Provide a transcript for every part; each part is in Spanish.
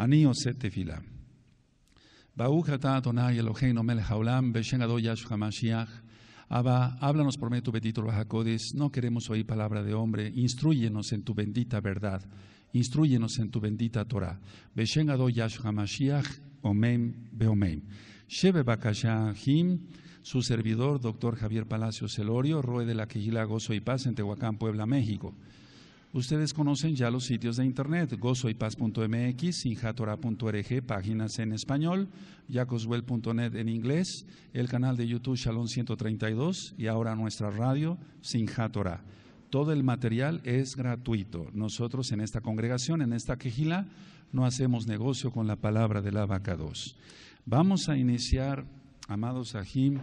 Aníos עושה תפילה. Baruch atá Adonai Eloheinu jaulam. haolam yash Abba, háblanos por medio de tu bendito Bajacodes. No queremos oír palabra de hombre. Instruyenos en tu bendita verdad. Instruyenos en tu bendita Torah. Beshen Yashua Mashiach. Omem beomem. Shebe Bakashahim, su servidor, doctor Javier Palacios Celorio, roe de la quejila Gozo y Paz en Tehuacán, Puebla, México. Ustedes conocen ya los sitios de internet, gozoypaz.mx, sinjatora.org, páginas en español, yacoswell.net en inglés, el canal de YouTube Shalom 132 y ahora nuestra radio Sinjatora. Todo el material es gratuito. Nosotros en esta congregación, en esta quejila, no hacemos negocio con la palabra de la vaca 2. Vamos a iniciar, amados Ajim,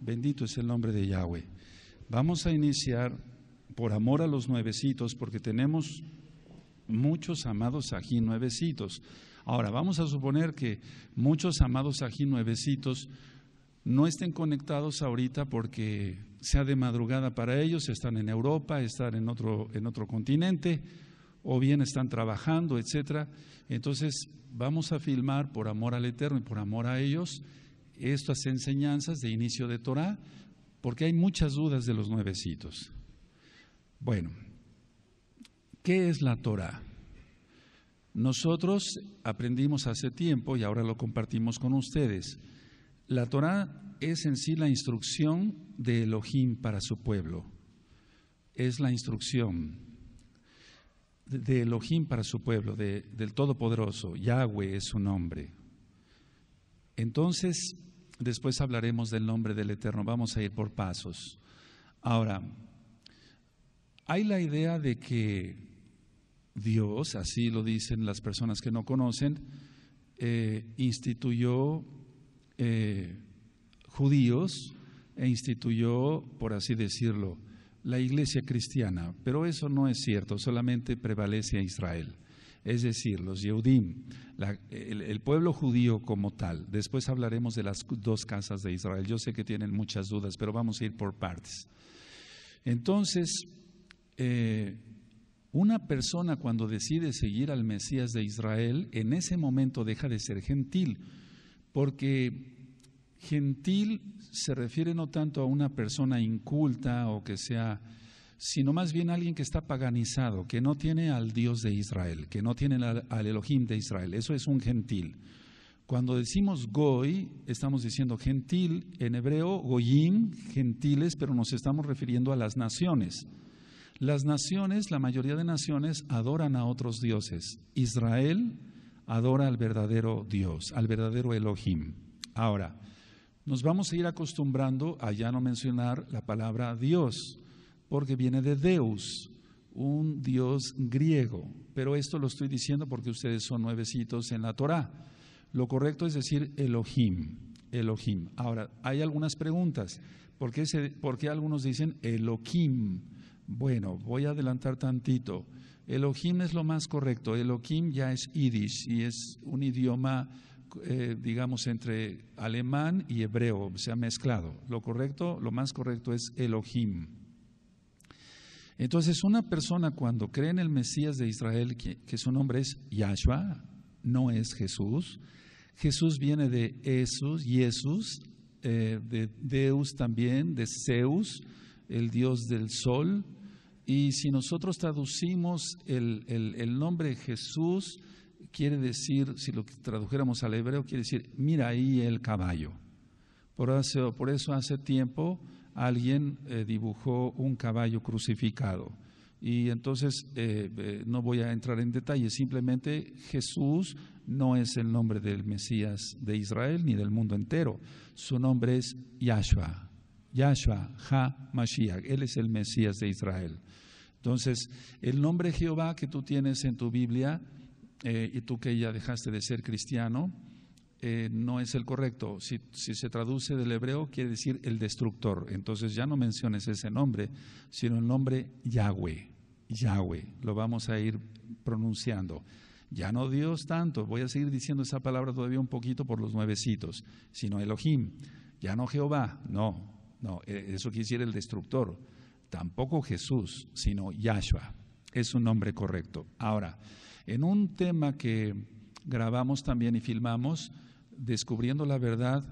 bendito es el nombre de Yahweh. Vamos a iniciar por amor a los nuevecitos, porque tenemos muchos amados aquí nuevecitos. Ahora, vamos a suponer que muchos amados aquí nuevecitos no estén conectados ahorita porque sea de madrugada para ellos, están en Europa, están en otro, en otro continente, o bien están trabajando, etcétera. Entonces, vamos a filmar por amor al Eterno y por amor a ellos estas enseñanzas de inicio de Torah, porque hay muchas dudas de los nuevecitos. Bueno, ¿qué es la Torah? Nosotros aprendimos hace tiempo y ahora lo compartimos con ustedes. La Torah es en sí la instrucción de Elohim para su pueblo. Es la instrucción de Elohim para su pueblo, del Todopoderoso. Yahweh es su nombre. Entonces, después hablaremos del nombre del Eterno. Vamos a ir por pasos. Ahora, hay la idea de que Dios, así lo dicen las personas que no conocen, eh, instituyó eh, judíos e instituyó, por así decirlo, la iglesia cristiana, pero eso no es cierto, solamente prevalece a Israel. Es decir, los Yehudim, el, el, pueblo judío como tal. Después hablaremos de las dos casas de Israel. Yo sé que tienen muchas dudas, pero vamos a ir por partes. Entonces, eh, una persona cuando decide seguir al Mesías de Israel, en ese momento deja de ser gentil, porque gentil se refiere no tanto a una persona inculta o que sea, sino más bien a alguien que está paganizado, que no tiene al Dios de Israel, que no tiene al, al Elohim de Israel. Eso es un gentil. Cuando decimos goy, estamos diciendo gentil, en hebreo goyim, gentiles, pero nos estamos refiriendo a las naciones. Las naciones, la mayoría de naciones, adoran a otros dioses. Israel adora al verdadero Dios, al verdadero Elohim. Ahora, nos vamos a ir acostumbrando a ya no mencionar la palabra Dios, porque viene de Deus, un Dios griego. Pero esto lo estoy diciendo porque ustedes son nuevecitos en la Torá. Lo correcto es decir Elohim, Elohim. Ahora, hay algunas preguntas. ¿Por por qué algunos dicen Elohim? Bueno, voy a adelantar tantito. Elohim es lo más correcto. Elohim ya es yiddish y es un idioma, eh, digamos, entre alemán y hebreo, se ha mezclado. Lo correcto, lo más correcto es Elohim. Entonces, una persona cuando cree en el Mesías de Israel, que, su nombre es Yahshua, no es Jesús. Jesús viene de Jesús, Jesús, eh, de Deus también, de Zeus, el dios del sol, y si nosotros traducimos el, el, nombre Jesús, quiere decir, si lo tradujéramos al hebreo, quiere decir, mira ahí el caballo. Por eso, hace tiempo alguien eh, dibujó un caballo crucificado. Y entonces eh, eh, no voy a entrar en detalle, simplemente Jesús no es el nombre del Mesías de Israel ni del mundo entero, su nombre es Yahshua. Yahshua, Ha Mashiach. Él es el Mesías de Israel. Entonces, el nombre Jehová que tú tienes en tu Biblia, eh, y tú que ya dejaste de ser cristiano, eh, no es el correcto. Si, si, se traduce del hebreo, quiere decir el destructor. Entonces ya no menciones ese nombre, sino el nombre Yahweh. Yahweh, lo vamos a ir pronunciando. Ya no Dios tanto, voy a seguir diciendo esa palabra todavía un poquito por los nuevecitos, sino Elohim. Ya no Jehová, no, no, e, eso quisiera el destructor. Tampoco Jesús, sino Yahshua. Es un nombre correcto. Ahora, en un tema que grabamos también y filmamos, Descubriendo la Verdad,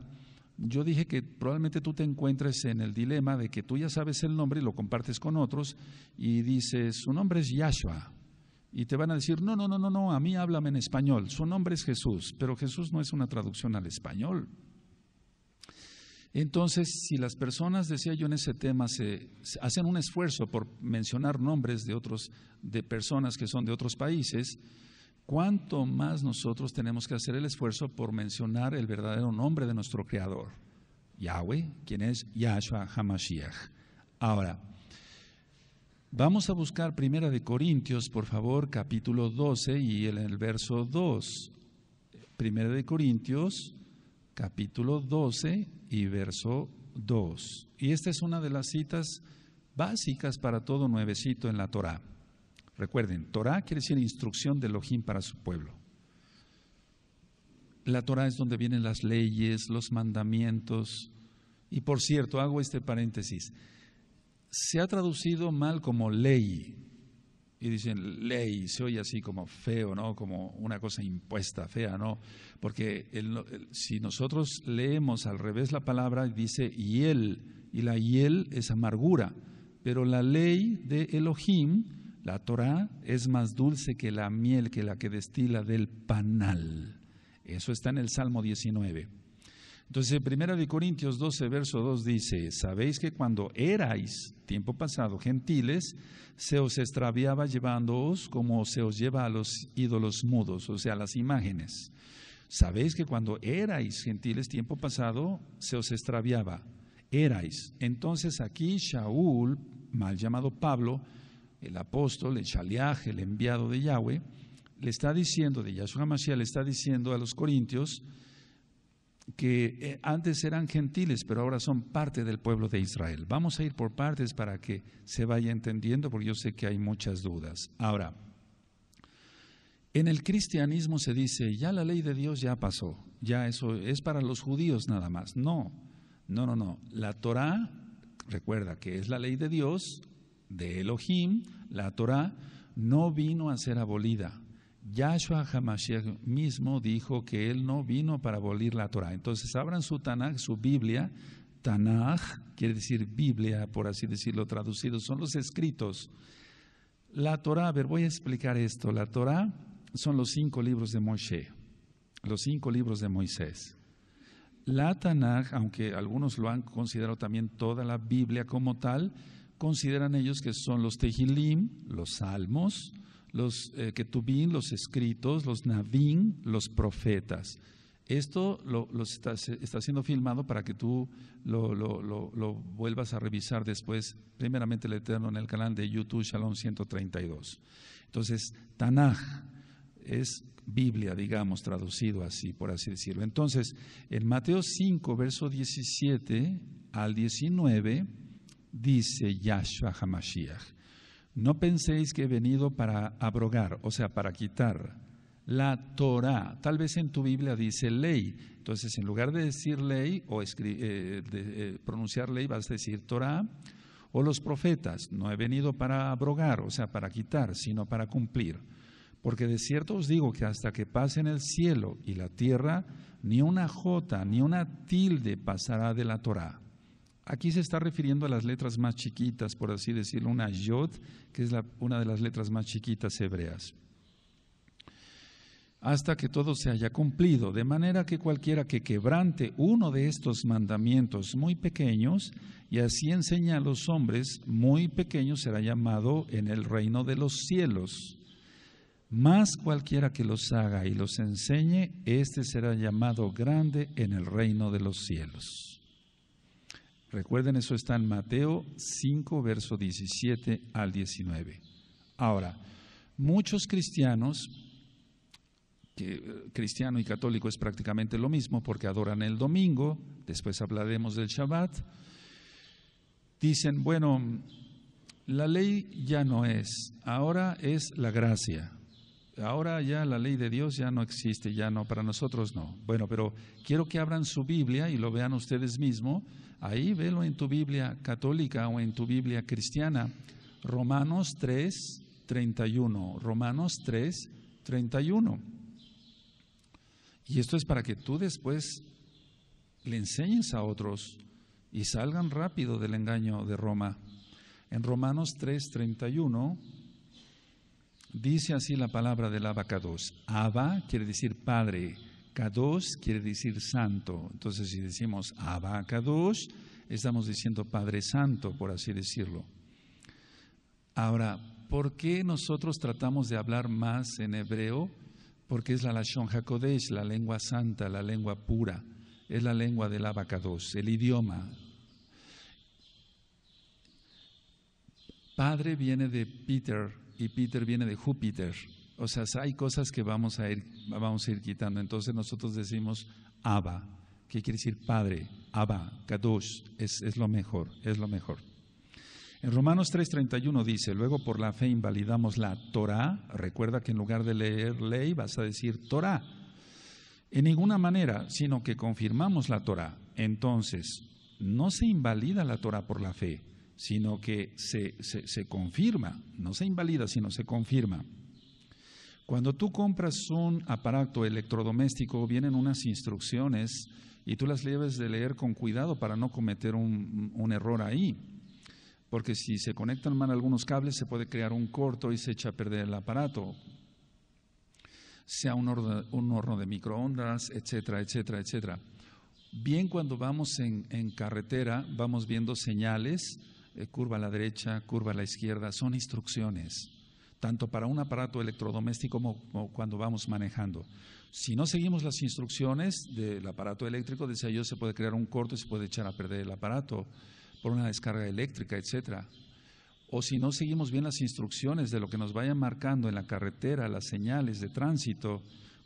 yo dije que probablemente tú te encuentres en el dilema de que tú ya sabes el nombre y lo compartes con otros y dices, su nombre es Yahshua. Y te van a decir, no, no, no, no, no, a mí háblame en español, su nombre es Jesús, pero Jesús no es una traducción al español. Entonces, si las personas, decía yo en ese tema, se, hacen un esfuerzo por mencionar nombres de otros, personas que son de otros países, cuánto más nosotros tenemos que hacer el esfuerzo por mencionar el verdadero nombre de nuestro Creador, Yahweh, quien es Yahshua Hamashiach. Ahora, vamos a buscar Primera de Corintios, por favor, capítulo 12 y el, verso 2. Primera de Corintios, capítulo 12 y verso 2. Y esta es una de las citas básicas para todo nuevecito en la Torá. Recuerden, Torá quiere decir instrucción de Elohim para su pueblo. La Torá es donde vienen las leyes, los mandamientos. Y por cierto, hago este paréntesis. Se ha traducido mal como ley, y dicen ley, se oye así como feo, ¿no? Como una cosa impuesta, fea, ¿no? Porque si nosotros leemos al revés la palabra, dice hiel, y la hiel es amargura, pero la ley de Elohim, la Torah, es más dulce que la miel, que la que destila del panal. Eso está en el Salmo 19. Entonces, en de Corintios 12, verso 2 dice, sabéis que cuando erais, tiempo pasado, gentiles, se os extraviaba llevándoos como se os lleva a los ídolos mudos, o sea, las imágenes. Sabéis que cuando erais gentiles, tiempo pasado, se os extraviaba. Erais. Entonces aquí Shaul, mal llamado Pablo, el apóstol, el shaliaj, el enviado de Yahweh, le está diciendo, de Yahshua Mashiach, le está diciendo a los corintios, que eh, antes eran gentiles, pero ahora son parte del pueblo de Israel. Vamos a ir por partes para que se vaya entendiendo, porque yo sé que hay muchas dudas. Ahora, en el cristianismo se dice, ya la ley de Dios ya pasó, ya eso es para los judíos nada más. No, no, no, no. La Torah, recuerda que es la ley de Dios, de Elohim, la Torah no vino a ser abolida, Yahshua HaMashiach mismo dijo que él no vino para abolir la Torah. Entonces abran su Tanaj, su Biblia. Tanaj quiere decir Biblia, por así decirlo traducido, son los escritos. La Torah, a ver, voy a explicar esto. La Torah son los cinco libros de Moshe, los cinco libros de Moisés. La Tanaj, aunque algunos lo han considerado también toda la Biblia como tal, consideran ellos que son los Tejilim, los Salmos, los que eh, los escritos, los Nabin, los profetas. Esto lo, está, está, siendo filmado para que tú lo, lo, vuelvas a revisar después, primeramente el Eterno, en el canal de YouTube Shalom 132. Entonces, Tanaj es Biblia, digamos, traducido así, por así decirlo. Entonces, en Mateo 5, verso 17 al 19, dice Yahshua Hamashiach. No penséis que he venido para abrogar, o sea, para quitar la Torah. Tal vez en tu Biblia dice ley. Entonces, en lugar de decir ley o eh, eh, pronunciar ley, vas a decir Torah. O los profetas, no he venido para abrogar, o sea, para quitar, sino para cumplir. Porque de cierto os digo que hasta que pasen el cielo y la tierra, ni una jota, ni una tilde pasará de la Torá, Aquí se está refiriendo a las letras más chiquitas, por así decirlo, una yod, que es una de las letras más chiquitas hebreas. Hasta que todo se haya cumplido, de manera que cualquiera que quebrante uno de estos mandamientos muy pequeños y así enseña a los hombres, muy pequeño será llamado en el reino de los cielos. Más cualquiera que los haga y los enseñe, este será llamado grande en el reino de los cielos. Recuerden, eso está en Mateo 5, verso 17 al 19. Ahora, muchos cristianos, que eh, cristiano y católico es prácticamente lo mismo porque adoran el domingo, después hablaremos del Shabbat, dicen, bueno, la ley ya no es, ahora es la gracia ahora ya la ley de Dios ya no existe, ya no, para nosotros no. Bueno, pero quiero que abran su Biblia y lo vean ustedes mismos. Ahí velo en tu Biblia católica o en tu Biblia cristiana. Romanos 3, 31. Romanos 3, 31. Y esto es para que tú después le enseñes a otros y salgan rápido del engaño de Roma. En Romanos 3, 31 Dice así la palabra del abacados. Abba quiere decir padre, Kadosh quiere decir santo. Entonces, si decimos Abba estamos diciendo Padre Santo, por así decirlo. Ahora, ¿por qué nosotros tratamos de hablar más en hebreo? Porque es la Lashon HaKodesh, la lengua santa, la lengua pura. Es la lengua del Abacados, el idioma. Padre viene de Peter, y Peter viene de Júpiter. O sea, hay cosas que vamos a ir, vamos a ir quitando. Entonces nosotros decimos Abba, que quiere decir Padre, Abba, Kadosh, es, es lo mejor, es lo mejor. En Romanos 3:31 dice, luego por la fe invalidamos la Torah, recuerda que en lugar de leer ley vas a decir Torah, en ninguna manera, sino que confirmamos la Torah. Entonces, no se invalida la Torah por la fe, sino que se, confirma, no se invalida, sino se confirma. Cuando tú compras un aparato electrodoméstico, vienen unas instrucciones y tú las debes de leer con cuidado para no cometer un, error ahí. Porque si se conectan mal algunos cables, se puede crear un corto y se echa a perder el aparato. Sea un horno, de microondas, etcétera, etcétera, etcétera. Bien, cuando vamos en carretera, vamos viendo señales eh, curva a la derecha, curva a la izquierda, son instrucciones, tanto para un aparato electrodoméstico como, cuando vamos manejando. Si no seguimos las instrucciones del aparato eléctrico, decía yo, se puede crear un corto y se puede echar a perder el aparato por una descarga eléctrica, etcétera. O si no seguimos bien las instrucciones de lo que nos vayan marcando en la carretera, las señales de tránsito,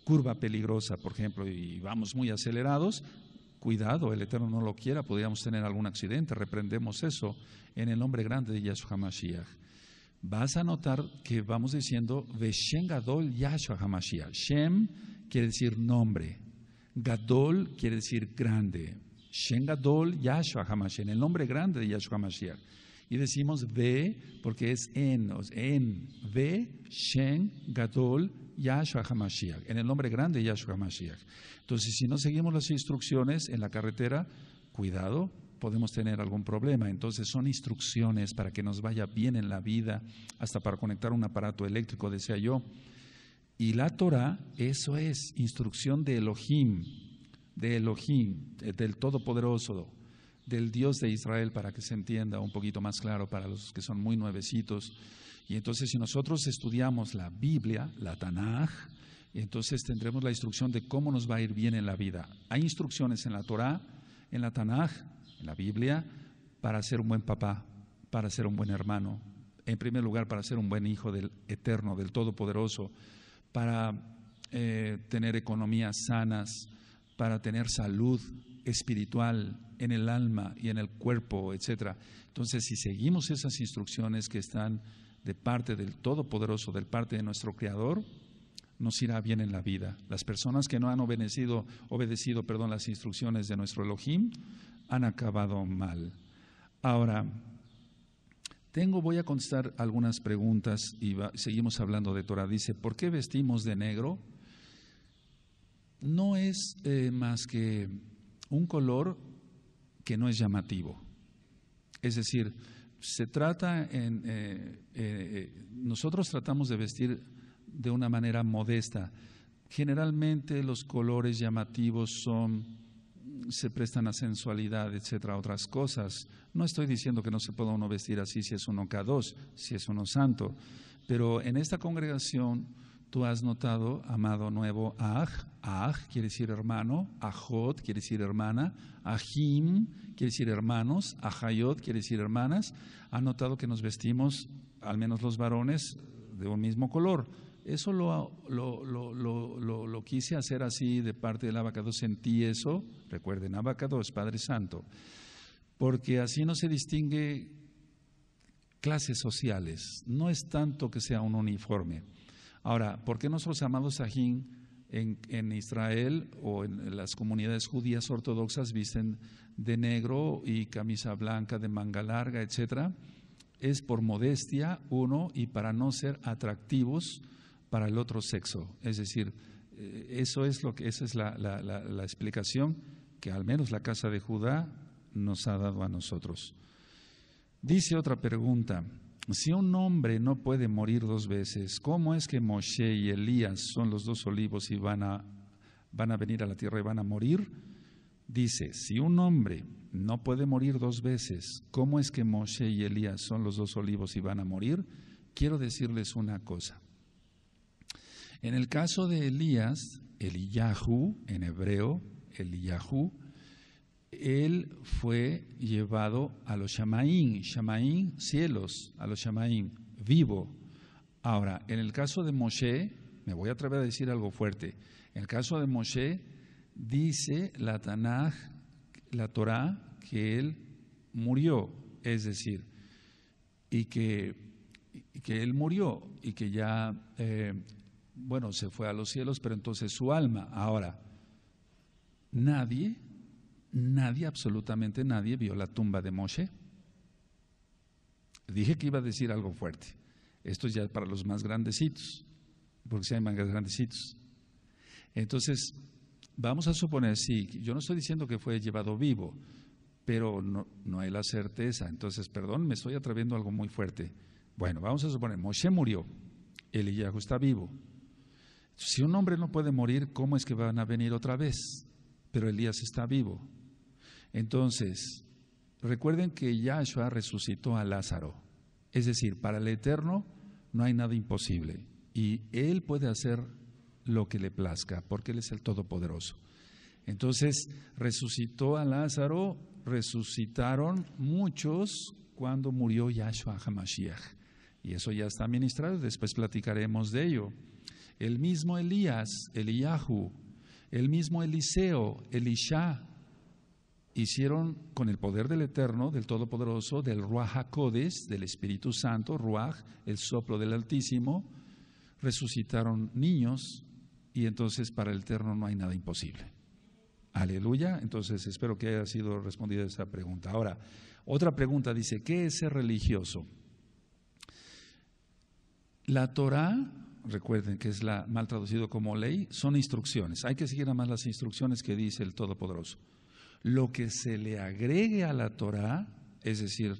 curva peligrosa, por ejemplo, y vamos muy acelerados, cuidado, el Eterno no lo quiera, podríamos tener algún accidente, reprendemos eso en el nombre grande de Yahshua Hamashiach. Vas a notar que vamos diciendo Veshem Gadol Yahshua Hamashiach. Shem quiere decir nombre, Gadol quiere decir grande. Shem Gadol Yahshua Hamashiach, el nombre grande de Yahshua Hamashiach. Y decimos ve porque es en, en, ve, Shem Gadol Yahshua HaMashiach, en el nombre grande de Yahshua HaMashiach. Entonces, si no seguimos las instrucciones en la carretera, cuidado, podemos tener algún problema. Entonces son instrucciones para que nos vaya bien en la vida, hasta para conectar un aparato eléctrico, decía yo. Y la Torah, eso es instrucción de Elohim, de Elohim, eh, del Todopoderoso, del Dios de Israel, para que se entienda un poquito más claro para los que son muy nuevecitos. Y entonces si nosotros estudiamos la Biblia, la Tanaj, entonces tendremos la instrucción de cómo nos va a ir bien en la vida. Hay instrucciones en la Torá, en la Tanaj, en la Biblia, para ser un buen papá, para ser un buen hermano, en primer lugar para ser un buen hijo del Eterno, del Todopoderoso, para eh, tener economías sanas, para tener salud espiritual en el alma y en el cuerpo, etc. Entonces, si seguimos esas instrucciones que están de parte del Todopoderoso, de parte de nuestro Creador, nos irá bien en la vida. Las personas que no han obedecido, obedecido perdón, las instrucciones de nuestro Elohim han acabado mal. Ahora, tengo, voy a contestar algunas preguntas y seguimos hablando de Torah. Dice, ¿por qué vestimos de negro? No es eh, más que un color que no es llamativo. Es decir, se trata en, eh, eh, eh, nosotros tratamos de vestir de una manera modesta. Generalmente los colores llamativos son se prestan a sensualidad, etcétera, otras cosas. No estoy diciendo que no se pueda uno vestir así si es uno K2, si es uno santo, pero en esta congregación Tú has notado, amado nuevo, aj, aj quiere decir hermano, ajot quiere decir hermana, ajim quiere decir hermanos, ajayot quiere decir hermanas. ¿Han notado que nos vestimos, al menos los varones, de un mismo color? Eso lo, lo, lo, lo, quise hacer así de parte del abacado, sentí eso, recuerden, abacado es Padre Santo, porque así no se distingue clases sociales, no es tanto que sea un uniforme. Ahora, ¿por qué nuestros amados sajín en, Israel o en las comunidades judías ortodoxas visten de negro y camisa blanca de manga larga, etcétera? Es por modestia, uno, y para no ser atractivos para el otro sexo. Es decir, eh, eso es lo que, esa es la explicación que al menos la casa de Judá nos ha dado a nosotros. Dice otra pregunta, si un hombre no puede morir dos veces, ¿cómo es que Moshe y Elías son los dos olivos y van a, venir a la tierra y van a morir? Dice, si un hombre no puede morir dos veces, ¿cómo es que Moshe y Elías son los dos olivos y van a morir? Quiero decirles una cosa. En el caso de Elías, Eliyahu en hebreo, Eliyahu, él fue llevado a los Shamaín, Shamaín cielos, a los Shamaín vivo. Ahora, en el caso de Moshe, me voy a atrever a decir algo fuerte. En el caso de Moshe, dice la Tanaj, la Torá, que él murió, es decir, y que, que él murió y que ya, eh, bueno, se fue a los cielos, pero entonces su alma, ahora, nadie Nadie, absolutamente nadie, vio la tumba de Moshe. Dije que iba a decir algo fuerte. Esto ya para los más grandecitos, porque si hay mangas grandecitos. Entonces, vamos a suponer, sí, yo no estoy diciendo que fue llevado vivo, pero no, hay la certeza. Entonces, perdón, me estoy atreviendo a algo muy fuerte. Bueno, vamos a suponer, Moshe murió, Elías está vivo. Si un hombre no puede morir, ¿cómo es que van a venir otra vez? Pero Elías está vivo. Entonces, recuerden que Yahshua resucitó a Lázaro. Es decir, para el Eterno no hay nada imposible. Y Él puede hacer lo que le plazca, porque Él es el Todopoderoso. Entonces, resucitó a Lázaro, resucitaron muchos cuando murió Yahshua HaMashiach. Y eso ya está ministrado, después platicaremos de ello. El mismo Elías, Eliyahu, el mismo Eliseo, Elisha, hicieron con el poder del Eterno, del Todopoderoso, del Ruach del Espíritu Santo, Ruach, el soplo del Altísimo, resucitaron niños y entonces para el Eterno no hay nada imposible. Aleluya, entonces espero que haya sido respondida esa pregunta. Ahora, otra pregunta dice, ¿qué es ser religioso? La Torah, recuerden que es la mal traducido como ley, son instrucciones. Hay que seguir además las instrucciones que dice el Todopoderoso. Lo que se le agregue a la Torah, es decir,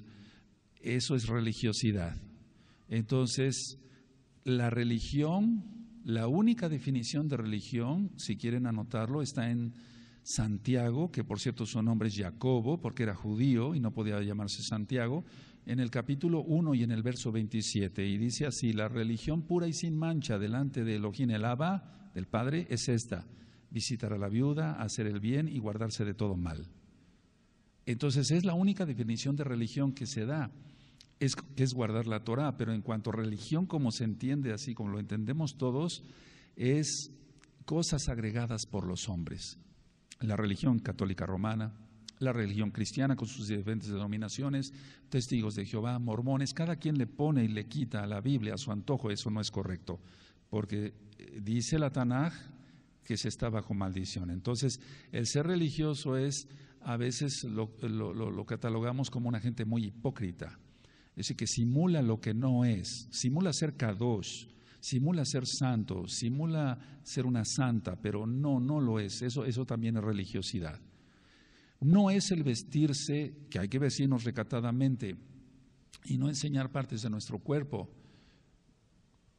eso es religiosidad. Entonces, la religión, la única definición de religión, si quieren anotarlo, está en Santiago, que por cierto su nombre es Jacobo, porque era judío y no podía llamarse Santiago, en el capítulo 1 y en el verso 27, y dice así, la religión pura y sin mancha delante de Elohim el Abba, del Padre, es esta, visitar a la viuda, hacer el bien y guardarse de todo mal. Entonces es la única definición de religión que se da, es, que es guardar la Torah, pero en cuanto a religión como se entiende, así como lo entendemos todos, es cosas agregadas por los hombres. La religión católica romana, la religión cristiana con sus diferentes denominaciones, testigos de Jehová, mormones, cada quien le pone y le quita a la Biblia a su antojo, eso no es correcto, porque eh, dice la Tanaj, que se está bajo maldición. Entonces, el ser religioso es, a veces lo, catalogamos como una gente muy hipócrita. Es decir, que simula lo que no es, simula ser kadosh, simula ser santo, simula ser una santa, pero no, no lo es. Eso, eso también es religiosidad. No es el vestirse, que hay que vestirnos recatadamente, y no enseñar partes de nuestro cuerpo.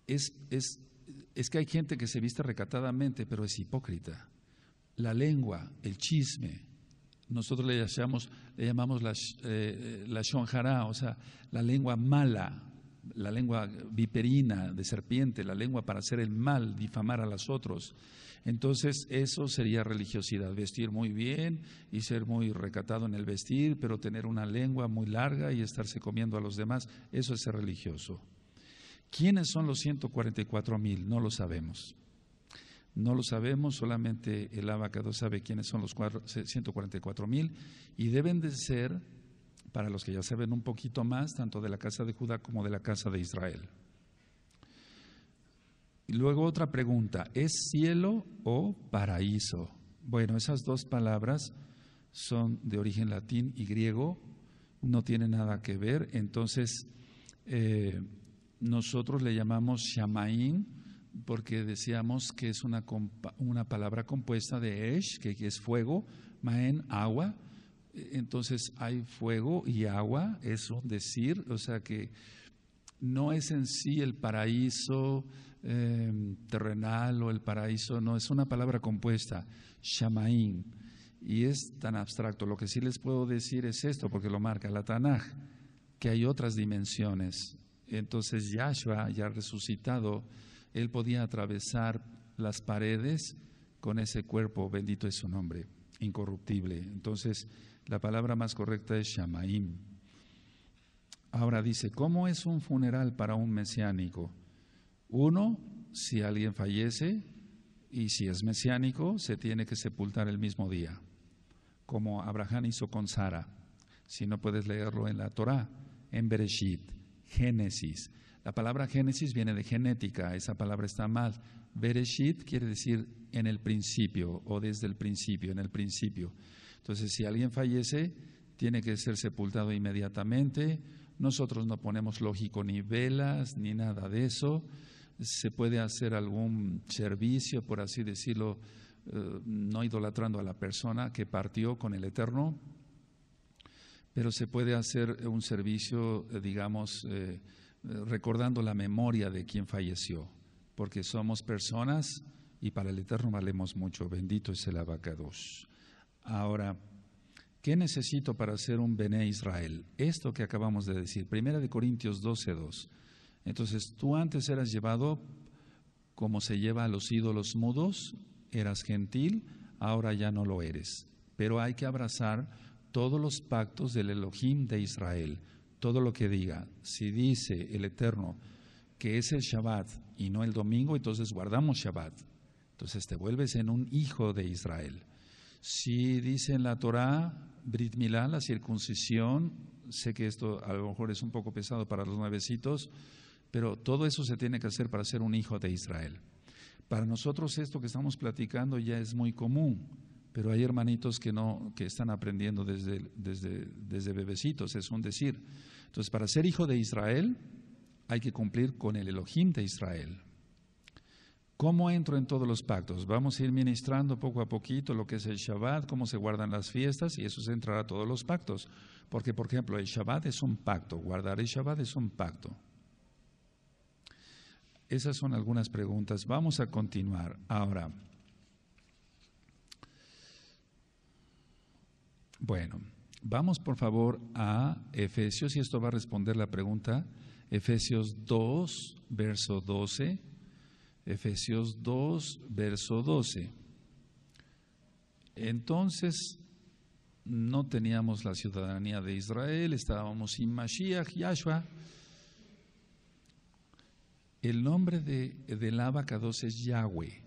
Es, es es que hay gente que se viste recatadamente, pero es hipócrita. La lengua, el chisme, nosotros le llamamos, le llamamos la, eh, eh, la shonjara, o sea, la lengua mala, la lengua viperina de serpiente, la lengua para hacer el mal, difamar a los otros. Entonces eso sería religiosidad, vestir muy bien y ser muy recatado en el vestir, pero tener una lengua muy larga y estarse comiendo a los demás, eso es ser religioso. ¿Quiénes son los 144 mil? No lo sabemos. No lo sabemos, solamente el abacado sabe quiénes son los 144 mil y deben de ser, para los que ya saben un poquito más, tanto de la casa de Judá como de la casa de Israel. luego otra pregunta, ¿es cielo o paraíso? Bueno, esas dos palabras son de origen latín y griego, no tienen nada que ver, entonces... Eh, nosotros le llamamos Shamaín porque decíamos que es una, una palabra compuesta de Esh, que es fuego, Maen, agua. Entonces hay fuego y agua, eso decir, o sea que no es en sí el paraíso em, terrenal o el paraíso, no, es una palabra compuesta, Shamaín, y es tan abstracto. Lo que sí les puedo decir es esto, porque lo marca la Tanaj, que hay otras dimensiones entonces Yahshua, ya resucitado, él podía atravesar las paredes con ese cuerpo, bendito es su nombre, incorruptible. Entonces, la palabra más correcta es Shamaim. Ahora dice, ¿cómo es un funeral para un mesiánico? Uno, si alguien fallece y si es mesiánico, se tiene que sepultar el mismo día, como Abraham hizo con Sara. Si no puedes leerlo en la Torah, en Bereshit. Génesis. La palabra Génesis viene de genética, esa palabra está mal. Bereshit quiere decir en el principio o desde el principio, en el principio. Entonces, si alguien fallece, tiene que ser sepultado inmediatamente. Nosotros no ponemos lógico ni velas ni nada de eso. Se puede hacer algún servicio, por así decirlo, eh, no idolatrando a la persona que partió con el Eterno, pero se puede hacer eh, un servicio, eh, digamos, eh, recordando la memoria de quien falleció, porque somos personas y para el Eterno valemos mucho. Bendito es el abacados. Ahora, ¿qué necesito para ser un bené Israel? Esto que acabamos de decir, Primera de Corintios 12.2. Entonces, tú antes eras llevado como se lleva a los ídolos mudos, eras gentil, ahora ya no lo eres. Pero hay que abrazar todos los pactos del Elohim de Israel, todo lo que diga. Si dice el Eterno que es el Shabbat y no el domingo, entonces guardamos Shabbat. Entonces te vuelves en un hijo de Israel. Si dice en la Torá, Brit Milá, la circuncisión, sé que esto a lo mejor es un poco pesado para los nuevecitos, pero todo eso se tiene que hacer para ser un hijo de Israel. Para nosotros esto que estamos platicando ya es muy común pero hay hermanitos que no que están aprendiendo desde, desde bebecitos, es un decir. Entonces, para ser hijo de Israel hay que cumplir con el Elohim de Israel. ¿Cómo entro en todos los pactos? Vamos a ir ministrando poco a poquito lo que es el Shabbat, cómo se guardan las fiestas y eso se entrará a todos los pactos. Porque, por ejemplo, el Shabbat es un pacto, guardar el Shabbat es un pacto. Esas son algunas preguntas. Vamos a continuar. Ahora, Bueno, vamos por favor a Efesios y esto va a responder la pregunta. Efesios 2, verso 12. Efesios 2, verso 12. Entonces, no teníamos la ciudadanía de Israel, estábamos sin Mashiach, Yahshua. El nombre de, del Abacados es Yahweh.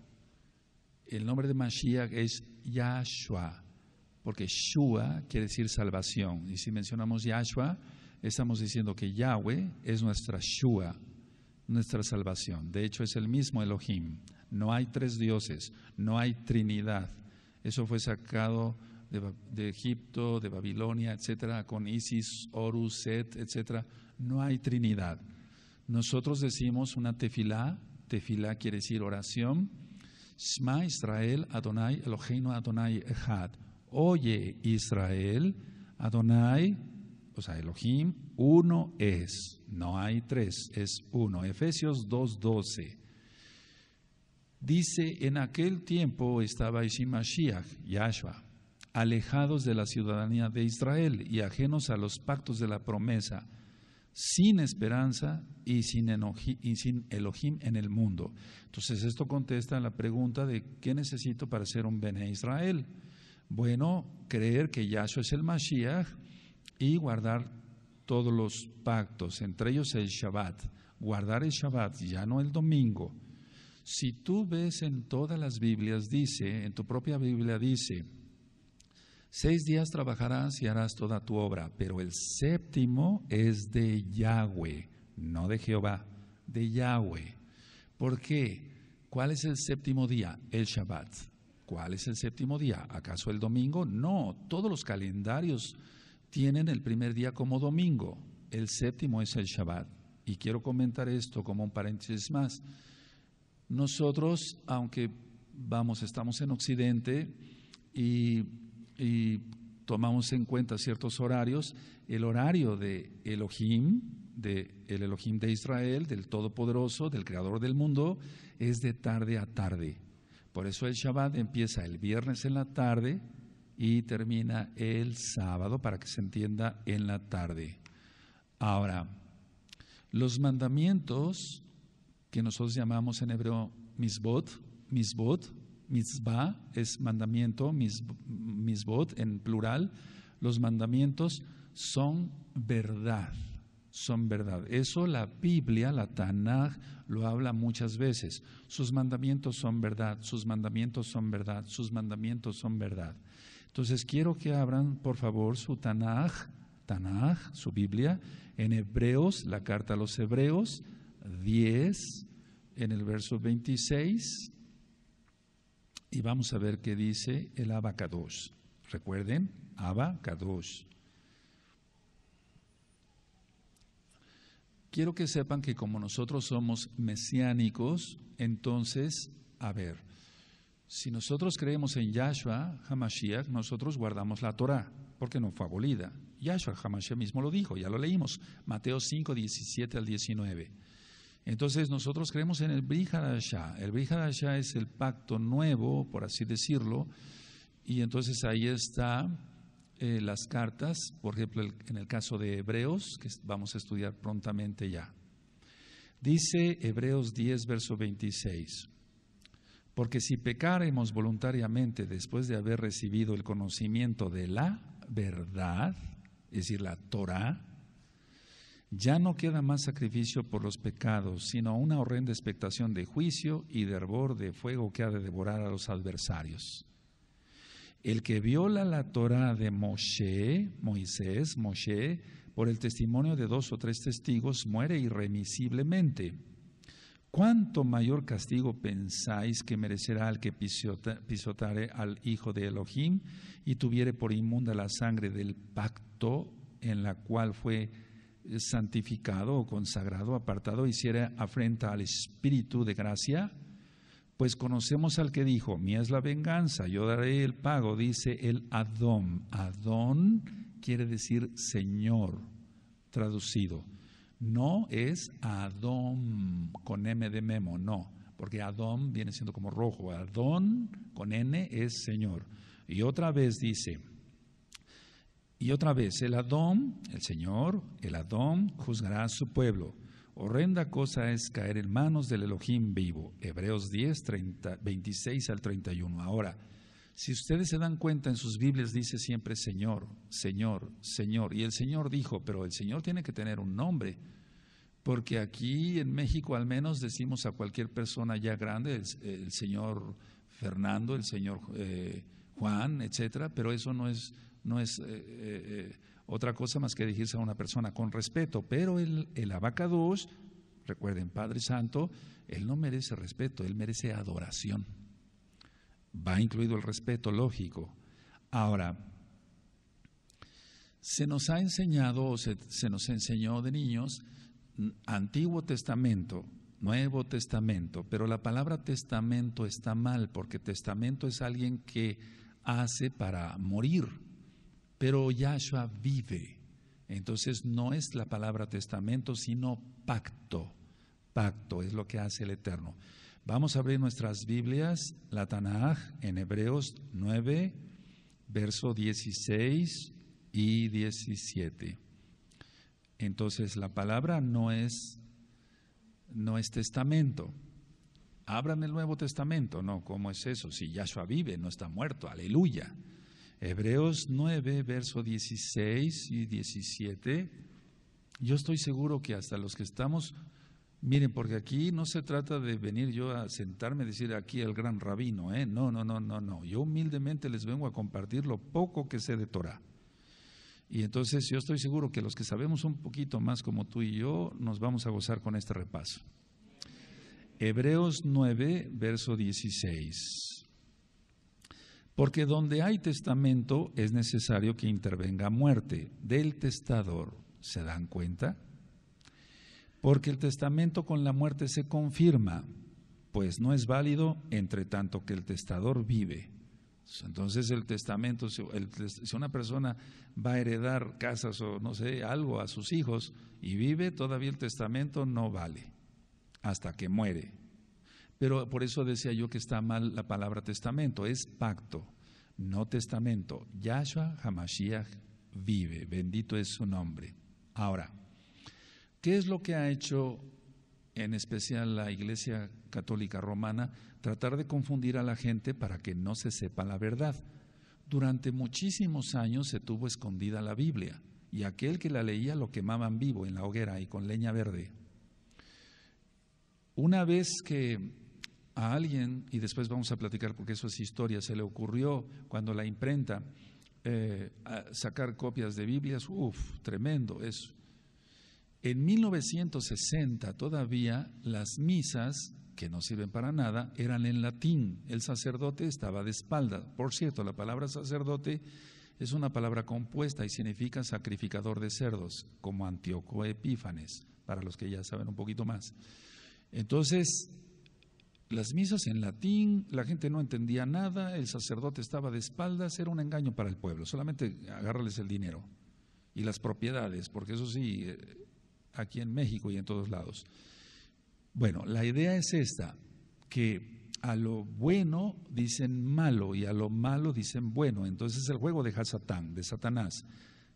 El nombre de Mashiach es Yahshua porque Shua quiere decir salvación. Y si mencionamos Yahshua, estamos diciendo que Yahweh es nuestra Shua, nuestra salvación. De hecho, es el mismo Elohim. No hay tres dioses, no hay Trinidad. Eso fue sacado de, Egipto, de Babilonia, etcétera, con Isis, Horus, Set, etcétera. No hay Trinidad. Nosotros decimos una tefilá, tefilá quiere decir oración. Shma Israel Adonai Elohim Adonai Echad. Oye, Israel, Adonai, o sea, Elohim, uno es, no hay tres, es uno. Efesios 2.12. Dice, en aquel tiempo estaba Ishimashiach, Yahshua, alejados de la ciudadanía de Israel y ajenos a los pactos de la promesa, sin esperanza y sin, Elohim en el mundo. Entonces esto contesta la pregunta de qué necesito para ser un Bene Israel. Bueno, creer que Yahshua es el Mashiach y guardar todos los pactos, entre ellos el Shabbat. Guardar el Shabbat, ya no el domingo. Si tú ves en todas las Biblias, dice, en tu propia Biblia dice, seis días trabajarás y harás toda tu obra, pero el séptimo es de Yahweh, no de Jehová, de Yahweh. ¿Por qué? ¿Cuál es el séptimo día? El Shabbat. ¿Cuál es el séptimo día? ¿Acaso el domingo? No, todos los calendarios tienen el primer día como domingo. El séptimo es el Shabbat. Y quiero comentar esto como un paréntesis más. Nosotros, aunque vamos, estamos en Occidente y, tomamos en cuenta ciertos horarios, el horario de Elohim, de el Elohim de Israel, del Todopoderoso, del Creador del mundo, es de tarde a tarde. Por eso el Shabbat empieza el viernes en la tarde y termina el sábado para que se entienda en la tarde. Ahora, los mandamientos que nosotros llamamos en hebreo misbot, misbot, misbah, es mandamiento, misbot en plural, los mandamientos son verdad, son verdad. Eso la Biblia, la Tanaj, lo habla muchas veces. Sus mandamientos son verdad, sus mandamientos son verdad, sus mandamientos son verdad. Entonces quiero que abran, por favor, su Tanaj, Tanaj, su Biblia, en Hebreos, la carta a los Hebreos, 10, en el verso 26, y vamos a ver qué dice el Abacados. Recuerden, Abacados. Quiero que sepan que como nosotros somos mesiánicos, entonces, a ver, si nosotros creemos en Yahshua Hamashiach, nosotros guardamos la Torah, porque no fue abolida. Yahshua Hamashiach mismo lo dijo, ya lo leímos, Mateo 5, 17 al 19. Entonces nosotros creemos en el Brihadashah. El Brihadashah es el pacto nuevo, por así decirlo, y entonces ahí está eh, las cartas, por ejemplo, en el caso de Hebreos, que vamos a estudiar prontamente ya. Dice Hebreos 10, verso 26, porque si pecaremos voluntariamente después de haber recibido el conocimiento de la verdad, es decir, la Torah, ya no queda más sacrificio por los pecados, sino una horrenda expectación de juicio y de hervor de fuego que ha de devorar a los adversarios. El que viola la Torah de Moshe, Moisés, Moshe, por el testimonio de dos o tres testigos, muere irremisiblemente. ¿Cuánto mayor castigo pensáis que merecerá el que pisotare al hijo de Elohim y tuviere por inmunda la sangre del pacto en la cual fue santificado o consagrado, apartado, hiciera afrenta al Espíritu de gracia? Pues conocemos al que dijo, mía es la venganza, yo daré el pago, dice el Adón. Adón quiere decir Señor, traducido. No es Adón con M de memo, no, porque Adón viene siendo como rojo. Adón con N es Señor. Y otra vez dice, y otra vez, el Adón, el Señor, el Adón juzgará a su pueblo Horrenda cosa es caer en manos del Elohim vivo. Hebreos 10, 26 al 31. Ahora, si ustedes se dan cuenta, en sus Biblias dice siempre Señor, Señor, Señor. Y el Señor dijo, pero el Señor tiene que tener un nombre. Porque aquí en México al menos decimos a cualquier persona ya grande, el, señor Fernando, el señor eh, Juan, etcétera, pero eso no es, no es eh, eh, otra cosa más que dirigirse a una persona con respeto, pero el, el recuerden, Padre Santo, él no merece respeto, él merece adoración. Va incluido el respeto, lógico. Ahora, se nos ha enseñado, o se nos enseñó de niños, mm, Antiguo Testamento, Nuevo Testamento, pero la palabra testamento está mal porque testamento es alguien que hace para morir. Pero Yahshua vive. Entonces no es la palabra testamento, sino pacto. Pacto es lo que hace el Eterno. Vamos a abrir nuestras Biblias, la Tanaj, en Hebreos 9, verso 16 y 17. Entonces la palabra no es, no es testamento. Abran el Nuevo Testamento, no, ¿cómo es eso? Si Yahshua vive, no está muerto, aleluya. Hebreos 9, verso 16 y 17. Yo estoy seguro que hasta los que estamos, miren, porque aquí no se trata de venir yo a sentarme y decir aquí el gran rabino, ¿eh? No, no, no, no, no. Yo humildemente les vengo a compartir lo poco que sé de Torah. Y entonces yo estoy seguro que los que sabemos un poquito más como tú y yo, nos vamos a gozar con este repaso. Hebreos 9, verso 16. Porque donde hay testamento es necesario que intervenga muerte del testador. ¿Se dan cuenta? Porque el testamento con la muerte se confirma, pues no es válido entre tanto que el testador vive. Entonces el testamento, si una persona va a heredar casas o no sé, algo a sus hijos y vive, todavía el testamento no vale hasta que muere. Pero por eso decía yo que está mal la palabra testamento, es pacto, no testamento. Yahshua Hamashiach vive, bendito es su nombre. Ahora, ¿qué es lo que ha hecho en especial la Iglesia Católica Romana, tratar de confundir a la gente para que no se sepa la verdad. Durante muchísimos años se tuvo escondida la Biblia y aquel que la leía lo quemaban vivo en la hoguera y con leña verde. Una vez que a alguien, y después vamos a platicar porque eso es historia, se le ocurrió cuando la imprenta eh, sacar copias de Biblias, uff, tremendo eso. En 1960 todavía las misas, que no sirven para nada, eran en latín. El sacerdote estaba de espalda. Por cierto, la palabra sacerdote es una palabra compuesta y significa sacrificador de cerdos, como Antíoco Epífanes, para los que ya saben un poquito más. Entonces, las misas en latín, la gente no entendía nada, el sacerdote estaba de espaldas, era un engaño para el pueblo, solamente agárrales el dinero y las propiedades, porque eso sí, eh, aquí en México y en todos lados. Bueno, la idea es esta, que a lo bueno dicen malo y a lo malo dicen bueno, entonces es el juego de Hasatán, de Satanás.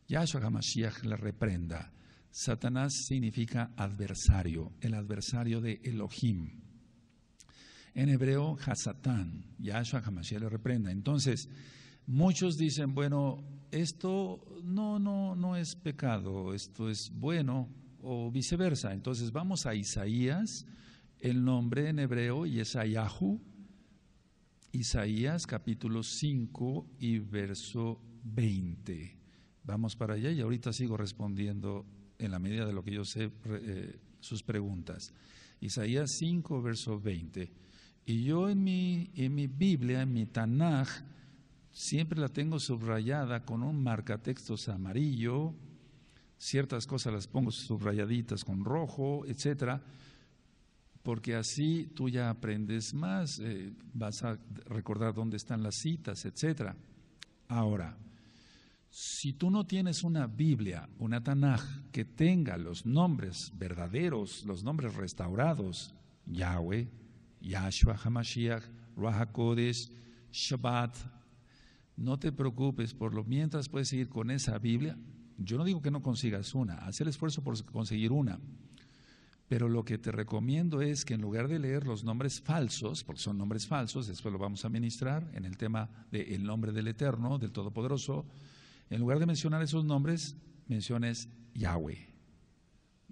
Yahshua HaMashiach la reprenda. Satanás significa adversario, el adversario de Elohim en hebreo Hasatán, Yahshua Hamashiach le reprenda. Entonces, muchos dicen, bueno, esto no, no, no es pecado, esto es bueno, o viceversa. Entonces vamos a Isaías, el nombre en hebreo y es Ayahu, Isaías capítulo 5 y verso 20. Vamos para allá y ahorita sigo respondiendo en la medida de lo que yo sé eh, sus preguntas. Isaías 5, verso 20. Y yo en mi, Biblia, en mi Tanaj, siempre la tengo subrayada con un marcatextos amarillo, ciertas cosas las pongo subrayaditas con rojo, etcétera, porque así tú ya aprendes más, eh, vas a recordar dónde están las citas, etcétera. Ahora, si tú no tienes una Biblia, una Tanaj, que tenga los nombres verdaderos, los nombres restaurados, Yahweh, Yahshua Hamashiach, Rahakodes, Shabbat. No te preocupes, por lo mientras puedes seguir con esa Biblia. Yo no digo que no consigas una, haz el esfuerzo por conseguir una. Pero lo que te recomiendo es que en lugar de leer los nombres falsos, porque son nombres falsos, después lo vamos a ministrar en el tema del nombre del Eterno, del Todopoderoso, en lugar de mencionar esos nombres, menciones Yahweh,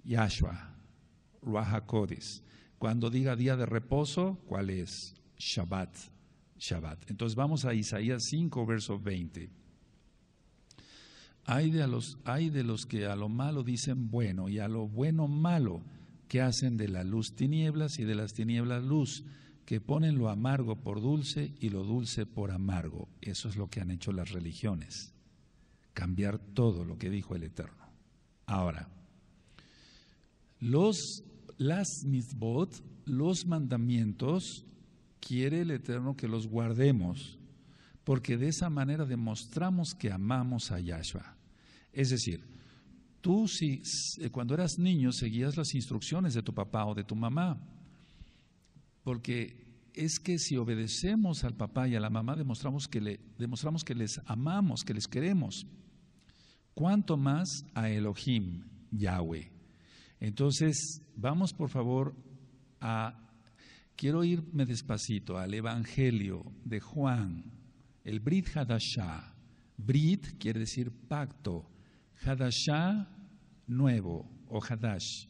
Yahshua, Ruach cuando diga día de reposo, ¿cuál es? Shabbat. Shabbat. Entonces vamos a Isaías 5, verso 20. Hay de, los, hay de los que a lo malo dicen bueno y a lo bueno malo, que hacen de la luz tinieblas y de las tinieblas luz, que ponen lo amargo por dulce y lo dulce por amargo. Eso es lo que han hecho las religiones, cambiar todo lo que dijo el Eterno. Ahora, los las mitzvot, los mandamientos, quiere el Eterno que los guardemos, porque de esa manera demostramos que amamos a Yahshua. Es decir, tú si eh, cuando eras niño seguías las instrucciones de tu papá o de tu mamá, porque es que si obedecemos al papá y a la mamá demostramos que, le, demostramos que les amamos, que les queremos. Cuanto más a Elohim, Yahweh. Entonces, vamos por favor a, quiero irme despacito al Evangelio de Juan, el Brit Hadashah. Brit quiere decir pacto, Hadashah nuevo o Hadash.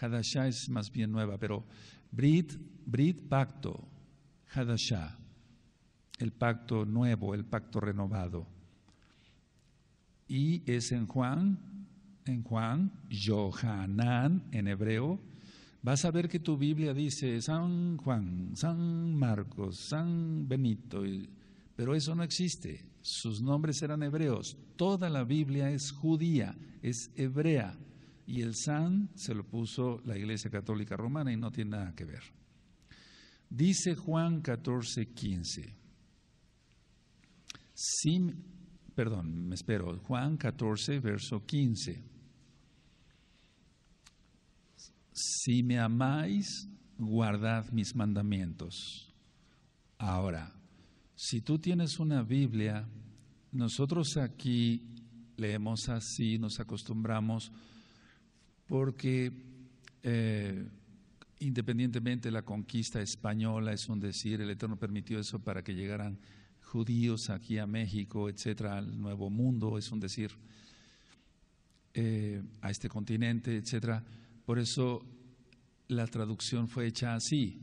Hadashah es más bien nueva, pero Brit, Brit pacto, Hadashah, el pacto nuevo, el pacto renovado. Y es en Juan en Juan, Johanán en hebreo, vas a ver que tu Biblia dice San Juan, San Marcos, San Benito, pero eso no existe. Sus nombres eran hebreos. Toda la Biblia es judía, es hebrea. Y el San se lo puso la Iglesia Católica Romana y no tiene nada que ver. Dice Juan 14, 15 perdón, me espero, Juan 14, verso 15. Si me amáis, guardad mis mandamientos. Ahora, si tú tienes una Biblia, nosotros aquí leemos así, nos acostumbramos, porque eh, independientemente de la conquista española, es un decir, el Eterno permitió eso para que llegaran judíos aquí a México, etcétera, al Nuevo Mundo, es un decir, eh, a este continente, etcétera. Por eso la traducción fue hecha así,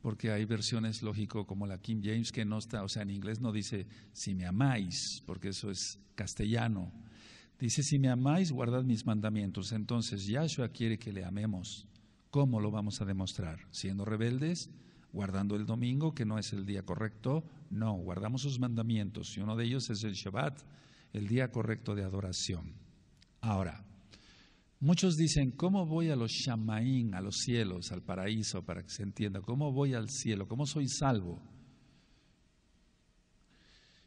porque hay versiones, lógico, como la King James, que no está, o sea, en inglés no dice si me amáis, porque eso es castellano. Dice, si me amáis, guardad mis mandamientos. Entonces, Yahshua quiere que le amemos. ¿Cómo lo vamos a demostrar? ¿Siendo rebeldes? guardando el domingo, que no es el día correcto. No, guardamos sus mandamientos y uno de ellos es el Shabbat, el día correcto de adoración. Ahora, muchos dicen, ¿cómo voy a los Shamaín, a los cielos, al paraíso, para que se entienda? ¿Cómo voy al cielo? ¿Cómo soy salvo?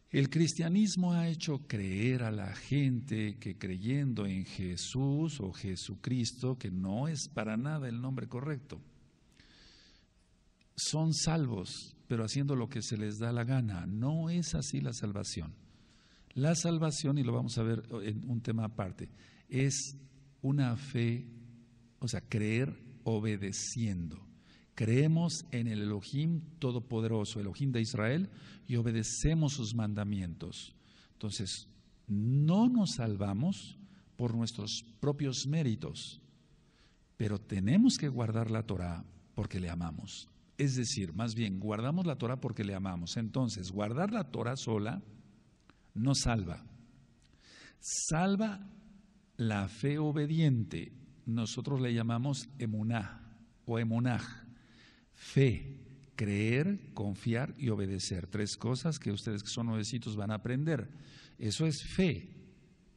El cristianismo ha hecho creer a la gente que creyendo en Jesús o Jesucristo, que no es para nada el nombre correcto, son salvos, pero haciendo lo que se les da la gana. No es así la salvación. La salvación, y lo vamos a ver en un tema aparte, es una fe, o sea, creer obedeciendo. Creemos en el Elohim Todopoderoso, Elohim de Israel, y obedecemos sus mandamientos. Entonces, no nos salvamos por nuestros propios méritos, pero tenemos que guardar la Torah porque le amamos. Es decir, más bien, guardamos la Torah porque le amamos. Entonces, guardar la Torah sola no salva. Salva la fe obediente. Nosotros le llamamos emuná o emunaj. Fe, creer, confiar y obedecer. Tres cosas que ustedes que son nuevecitos van a aprender. Eso es fe.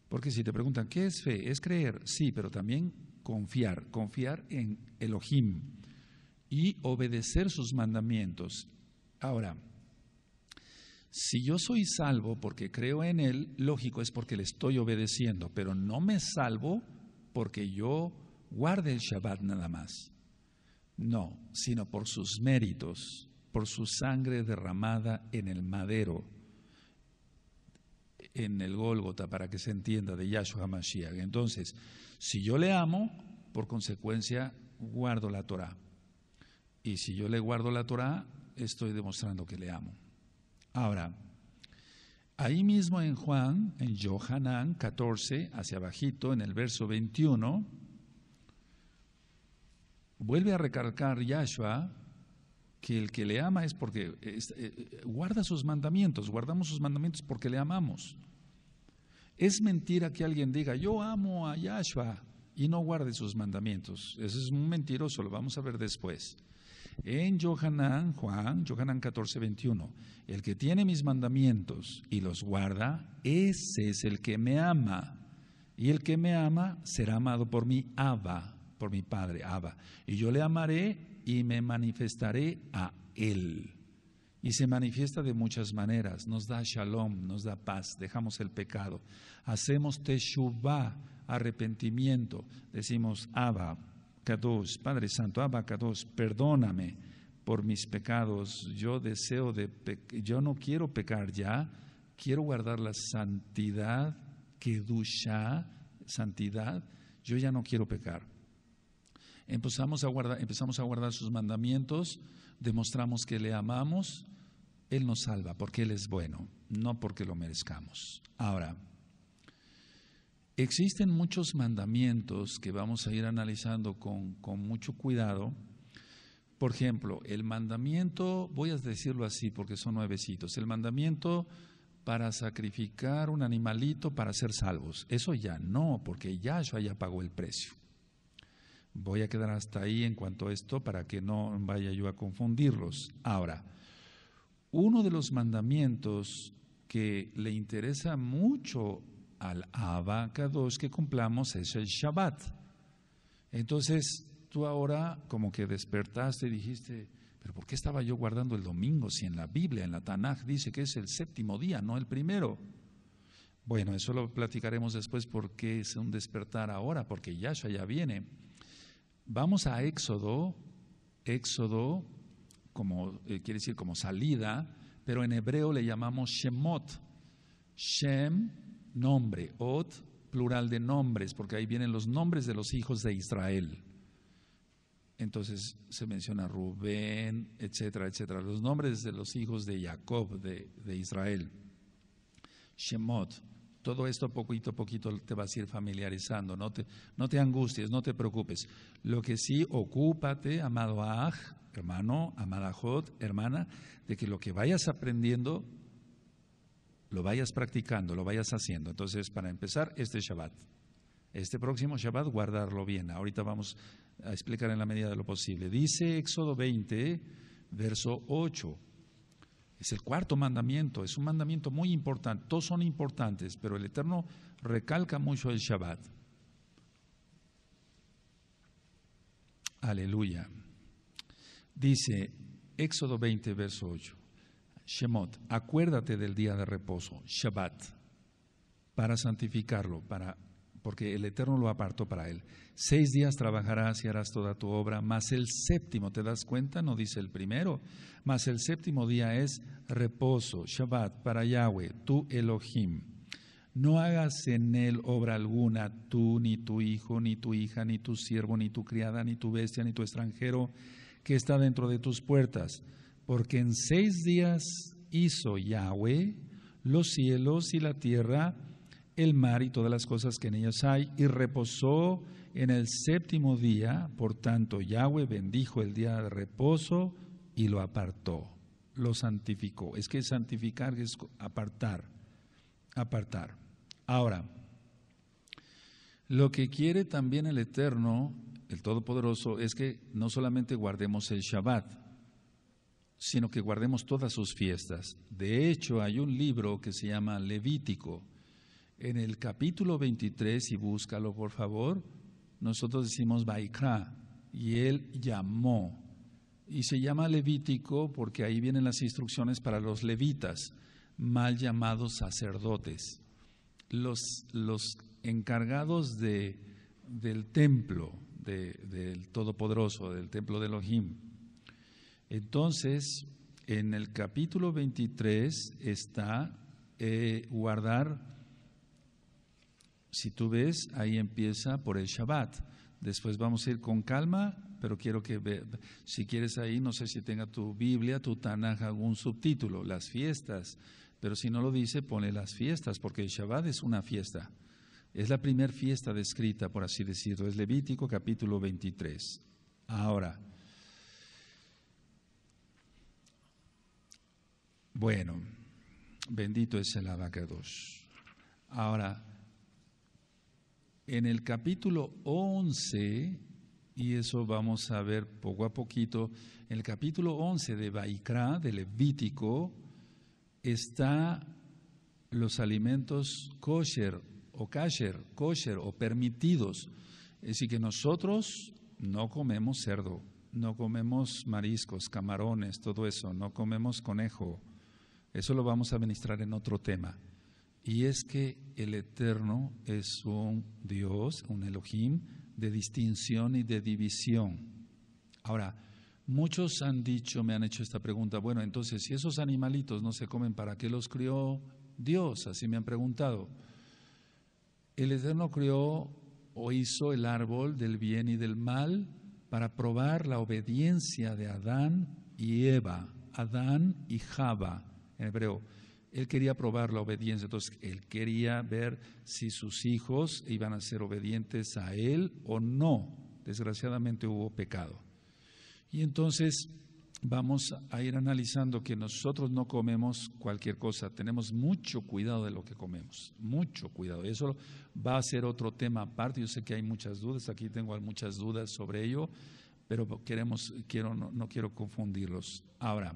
Porque si te preguntan, ¿qué es fe? Es creer, sí, pero también confiar, confiar en Elohim, y obedecer sus mandamientos. Ahora, si yo soy salvo porque creo en Él, lógico es porque le estoy obedeciendo, pero no me salvo porque yo guarde el Shabbat nada más. No, sino por sus méritos, por su sangre derramada en el madero, en el Gólgota, para que se entienda, de Yahshua Mashiach. Entonces, si yo le amo, por consecuencia, guardo la Torah. Y si yo le guardo la Torá, estoy demostrando que le amo. Ahora, ahí mismo en Juan, en Johanán 14, hacia abajito, en el verso 21, vuelve a recalcar Yahshua que el que le ama es porque eh, eh, guarda sus mandamientos, guardamos sus mandamientos porque le amamos. Es mentira que alguien diga, yo amo a Yahshua y no guarde sus mandamientos. Eso es un mentiroso, lo vamos a ver después. En Johanán, Juan, Johanán 14, 21, el que tiene mis mandamientos y los guarda, ese es el que me ama. Y el que me ama será amado por mi Abba, por mi Padre, Abba. Y yo le amaré y me manifestaré a él. Y se manifiesta de muchas maneras. Nos da shalom, nos da paz, dejamos el pecado. Hacemos teshuvah, arrepentimiento. Decimos Abba, Padre Santo, abaca dos perdóname por mis pecados. Yo deseo de, yo no quiero pecar ya, quiero guardar la santidad, que ducha santidad. Yo ya no quiero pecar. Empezamos a guardar, empezamos a guardar sus mandamientos, demostramos que le amamos. Él nos salva porque Él es bueno, no porque lo merezcamos. Ahora, Existen muchos mandamientos que vamos a ir analizando con, mucho cuidado. Por ejemplo, el mandamiento, voy a decirlo así porque son nuevecitos, el mandamiento para sacrificar un animalito para ser salvos. Eso ya no, porque Yahshua ya pagó el precio. Voy a quedar hasta ahí en cuanto a esto para que no vaya yo a confundirlos. Ahora, uno de los mandamientos que le interesa mucho al Abba Kadosh que cumplamos es el Shabbat. Entonces, tú ahora como que despertaste y dijiste, pero ¿por qué estaba yo guardando el domingo si en la Biblia, en la Tanaj, dice que es el séptimo día, no el primero? Bueno, eso lo platicaremos después porque es un despertar ahora, porque Yahshua ya viene. Vamos a Éxodo, Éxodo como, eh, quiere decir como salida, pero en hebreo le llamamos Shemot. Shem nombre, ot, plural de nombres, porque ahí vienen los nombres de los hijos de Israel. Entonces se menciona Rubén, etcétera, etcétera, los nombres de los hijos de Jacob, de, Israel. Shemot, todo esto poquito a poquito te vas a ir familiarizando, no te, no te angusties, no te preocupes. Lo que sí, ocúpate, amado Aj, hermano, amada Jod, hermana, de que lo que vayas aprendiendo lo vayas practicando, lo vayas haciendo. Entonces, para empezar, este Shabbat, este próximo Shabbat, guardarlo bien. Ahorita vamos a explicar en la medida de lo posible. Dice Éxodo 20, verso 8. Es el cuarto mandamiento, es un mandamiento muy importante, todos son importantes, pero el Eterno recalca mucho el Shabbat. Aleluya. Dice Éxodo 20, verso 8. Shemot, acuérdate del día de reposo, Shabbat, para santificarlo, para porque el Eterno lo apartó para él. Seis días trabajarás y harás toda tu obra, mas el séptimo, ¿te das cuenta? No dice el primero, mas el séptimo día es reposo, Shabbat, para Yahweh, tu Elohim. No hagas en él obra alguna, tú, ni tu hijo, ni tu hija, ni tu siervo, ni tu criada, ni tu bestia, ni tu extranjero, que está dentro de tus puertas porque en seis días hizo Yahweh los cielos y la tierra, el mar y todas las cosas que en ellos hay, y reposó en el séptimo día, por tanto Yahweh bendijo el día de reposo y lo apartó, lo santificó. Es que santificar es apartar, apartar. Ahora, lo que quiere también el Eterno, el Todopoderoso, es que no solamente guardemos el Shabbat, sino que guardemos todas sus fiestas. De hecho, hay un libro que se llama Levítico. En el capítulo 23, y búscalo por favor, nosotros decimos Baikra, y él llamó. Y se llama Levítico porque ahí vienen las instrucciones para los levitas, mal llamados sacerdotes, los, encargados del templo del Todopoderoso, del templo de Elohim entonces, en el capítulo 23 está eh, guardar, si tú ves, ahí empieza por el Shabbat. Después vamos a ir con calma, pero quiero que ve, si quieres ahí, no sé si tenga tu Biblia, tu Tanaj, algún subtítulo, las fiestas. Pero si no lo dice, pone las fiestas, porque el Shabbat es una fiesta. Es la primera fiesta descrita, por así decirlo. Es Levítico capítulo 23. Ahora, Bueno, bendito es el abacados. Ahora, en el capítulo 11, y eso vamos a ver poco a poquito, en el capítulo 11 de Baikra, de Levítico, está los alimentos kosher o kasher, kosher o permitidos. Es decir, que nosotros no comemos cerdo, no comemos mariscos, camarones, todo eso, no comemos conejo, eso lo vamos a ministrar en otro tema. Y es que el Eterno es un Dios, un Elohim, de distinción y de división. Ahora, muchos han dicho, me han hecho esta pregunta, bueno, entonces, si esos animalitos no se comen, ¿para qué los crió Dios? Así me han preguntado. El Eterno crió o hizo el árbol del bien y del mal para probar la obediencia de Adán y Eva, Adán y Java en hebreo. Él quería probar la obediencia, entonces él quería ver si sus hijos iban a ser obedientes a él o no. Desgraciadamente hubo pecado. Y entonces vamos a ir analizando que nosotros no comemos cualquier cosa, tenemos mucho cuidado de lo que comemos, mucho cuidado. Eso va a ser otro tema aparte, yo sé que hay muchas dudas, aquí tengo muchas dudas sobre ello, pero queremos, no, no quiero confundirlos. Ahora,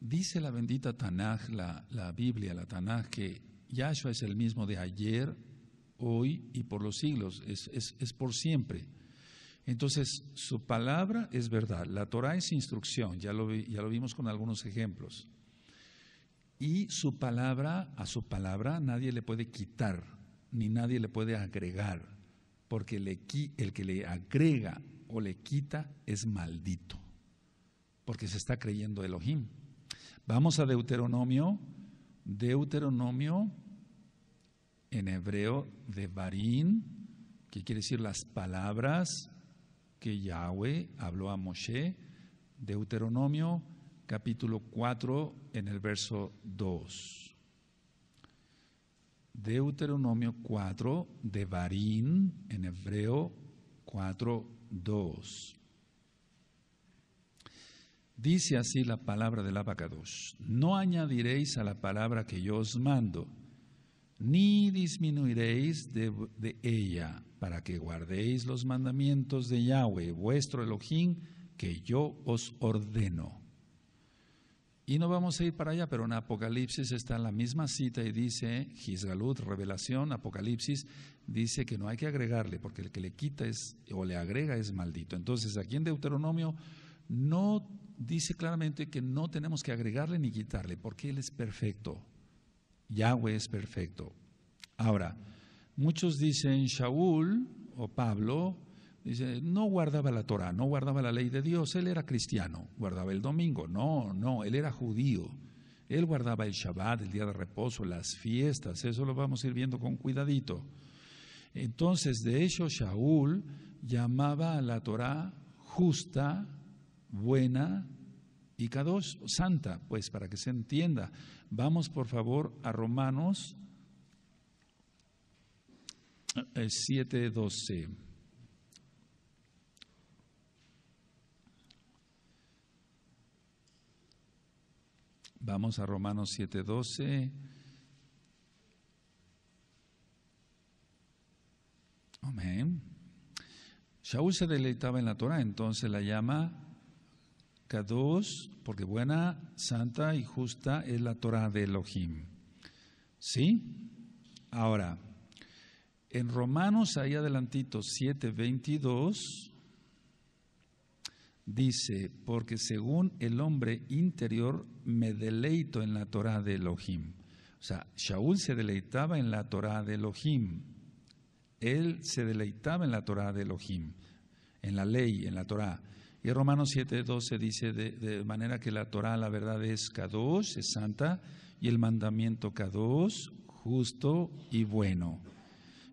Dice la bendita Tanaj, la, Biblia, la Tanaj, que Yahshua es el mismo de ayer, hoy y por los siglos, es, por siempre. Entonces, su palabra es verdad. La Torah es instrucción, ya lo, ya lo vimos con algunos ejemplos. Y su palabra, a su palabra nadie le puede quitar, ni nadie le puede agregar, porque el que le agrega o le quita es maldito, porque se está creyendo Elohim. Vamos a Deuteronomio, Deuteronomio en hebreo de Barín, que quiere decir las palabras que Yahweh habló a Moshe, Deuteronomio capítulo 4 en el verso 2. Deuteronomio 4 de Barín en hebreo 4, 2. Dice así la palabra del apocalipsis No añadiréis a la palabra que yo os mando, ni disminuiréis de, ella, para que guardéis los mandamientos de Yahweh, vuestro Elohim, que yo os ordeno. Y no vamos a ir para allá, pero en Apocalipsis está la misma cita y dice, Gisgalud revelación, Apocalipsis, dice que no hay que agregarle, porque el que le quita es, o le agrega es maldito. Entonces aquí en Deuteronomio no dice claramente que no tenemos que agregarle ni quitarle, porque Él es perfecto. Yahweh es perfecto. Ahora, muchos dicen Shaul o Pablo, dice, no guardaba la Torah, no guardaba la ley de Dios, él era cristiano, guardaba el domingo. No, no, él era judío. Él guardaba el Shabbat, el día de reposo, las fiestas, eso lo vamos a ir viendo con cuidadito. Entonces, de hecho, Shaul llamaba a la Torah justa buena y Kadosh, santa, pues para que se entienda. Vamos por favor a Romanos 7:12. Eh, Vamos a Romanos 7:12. Amén. Shaul se deleitaba en la Torah, entonces la llama 2 porque buena, santa y justa es la Torah de Elohim. ¿Sí? Ahora, en Romanos, ahí adelantito, 7:22, dice: Porque según el hombre interior me deleito en la Torah de Elohim. O sea, Shaul se deleitaba en la Torah de Elohim. Él se deleitaba en la Torah de Elohim, en la ley, en la Torah. Y Romanos 12 dice de, manera que la Torah, la verdad es Kadosh, es santa, y el mandamiento Kadosh, justo y bueno.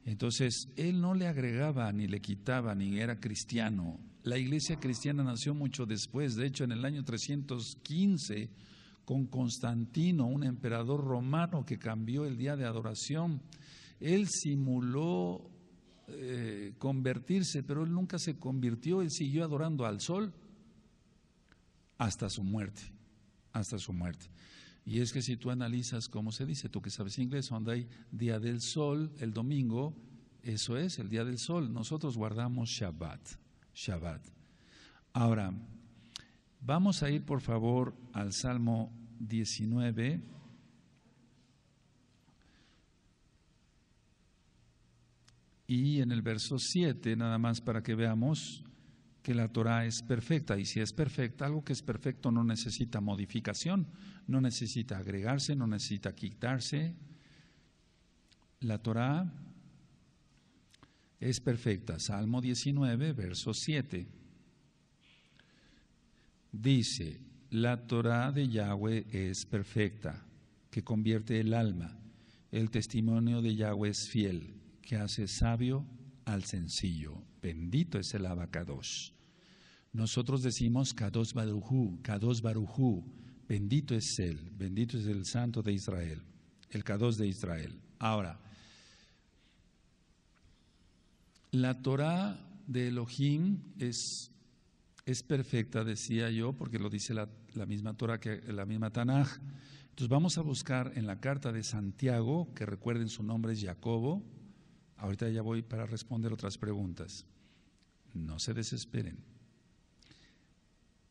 Entonces, él no le agregaba ni le quitaba, ni era cristiano. La iglesia cristiana nació mucho después, de hecho en el año 315, con Constantino, un emperador romano que cambió el día de adoración. Él simuló eh, convertirse, pero él nunca se convirtió, él siguió adorando al sol hasta su muerte, hasta su muerte. Y es que si tú analizas cómo se dice, tú que sabes inglés, donde hay día del sol, el domingo, eso es, el día del sol. Nosotros guardamos Shabbat, Shabbat. Ahora, vamos a ir por favor al Salmo 19. Y en el verso 7, nada más para que veamos que la Torah es perfecta. Y si es perfecta, algo que es perfecto no necesita modificación, no necesita agregarse, no necesita quitarse. La Torah es perfecta. Salmo 19, verso 7. Dice, la Torah de Yahweh es perfecta, que convierte el alma. El testimonio de Yahweh es fiel, que hace sabio al sencillo. Bendito es el abacados. Nosotros decimos Kados Barujú, Kados Barujú, bendito es Él, bendito es el Santo de Israel, el Kados de Israel. Ahora, la Torah de Elohim es, es perfecta, decía yo, porque lo dice la, misma Torah que la misma Tanaj. Entonces vamos a buscar en la carta de Santiago, que recuerden su nombre es Jacobo, Ahorita ya voy para responder otras preguntas. No se desesperen.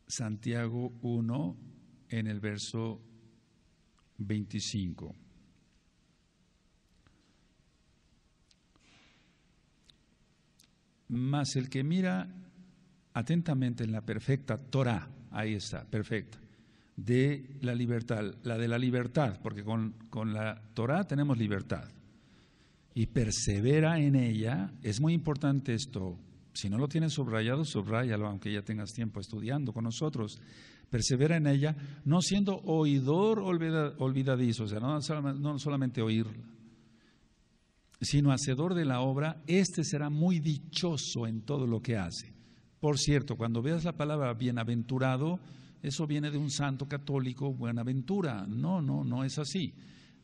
Santiago 1 en el verso 25. Mas el que mira atentamente en la perfecta Torah, ahí está, perfecta, de la libertad, la de la libertad, porque con, con la Torah tenemos libertad y persevera en ella. Es muy importante esto. Si no lo tienes subrayado, subrayalo, aunque ya tengas tiempo estudiando con nosotros. Persevera en ella, no siendo oidor olvidadizo, o sea, no solamente oírla, sino hacedor de la obra, este será muy dichoso en todo lo que hace. Por cierto, cuando veas la palabra bienaventurado, eso viene de un santo católico, buenaventura. No, no, no es así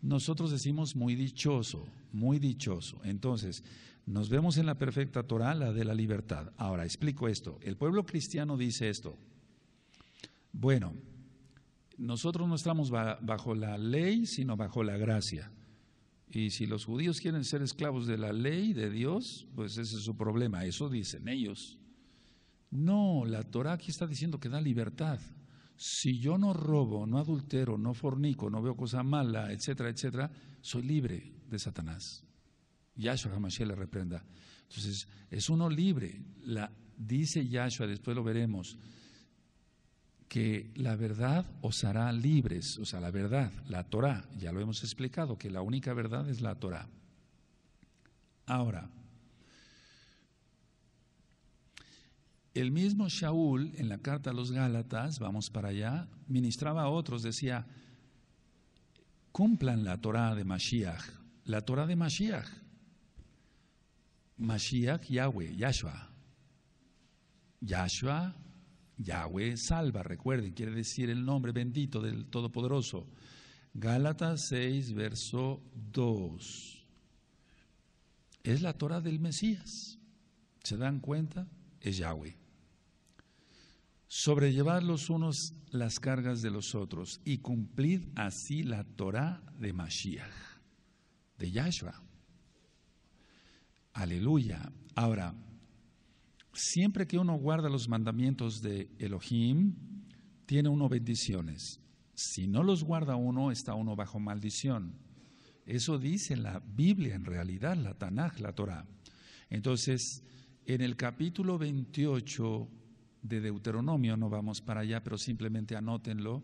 nosotros decimos muy dichoso, muy dichoso. Entonces, nos vemos en la perfecta Torah, la de la libertad. Ahora, explico esto. El pueblo cristiano dice esto. Bueno, nosotros no estamos bajo la ley, sino bajo la gracia. Y si los judíos quieren ser esclavos de la ley de Dios, pues ese es su problema, eso dicen ellos. No, la Torah aquí está diciendo que da libertad si yo no robo, no adultero, no fornico, no veo cosa mala, etcétera, etcétera, soy libre de Satanás. Yahshua Hamashiach le reprenda. Entonces, es uno libre. La, dice Yahshua, después lo veremos, que la verdad os hará libres. O sea, la verdad, la Torah, ya lo hemos explicado, que la única verdad es la Torah. Ahora, El mismo Shaul, en la carta a los Gálatas, vamos para allá, ministraba a otros, decía, cumplan la Torah de Mashiach, la Torah de Mashiach, Mashiach Yahweh, Yahshua, Yahshua, Yahweh salva, recuerden, quiere decir el nombre bendito del Todopoderoso. Gálatas 6, verso 2. Es la Torah del Mesías. ¿Se dan cuenta? Es Yahweh sobrellevad los unos las cargas de los otros y cumplid así la Torah de Mashiach, de Yahshua. Aleluya. Ahora, siempre que uno guarda los mandamientos de Elohim, tiene uno bendiciones. Si no los guarda uno, está uno bajo maldición. Eso dice la Biblia en realidad, la Tanaj, la Torah. Entonces, en el capítulo 28 de Deuteronomio, no vamos para allá, pero simplemente anótenlo.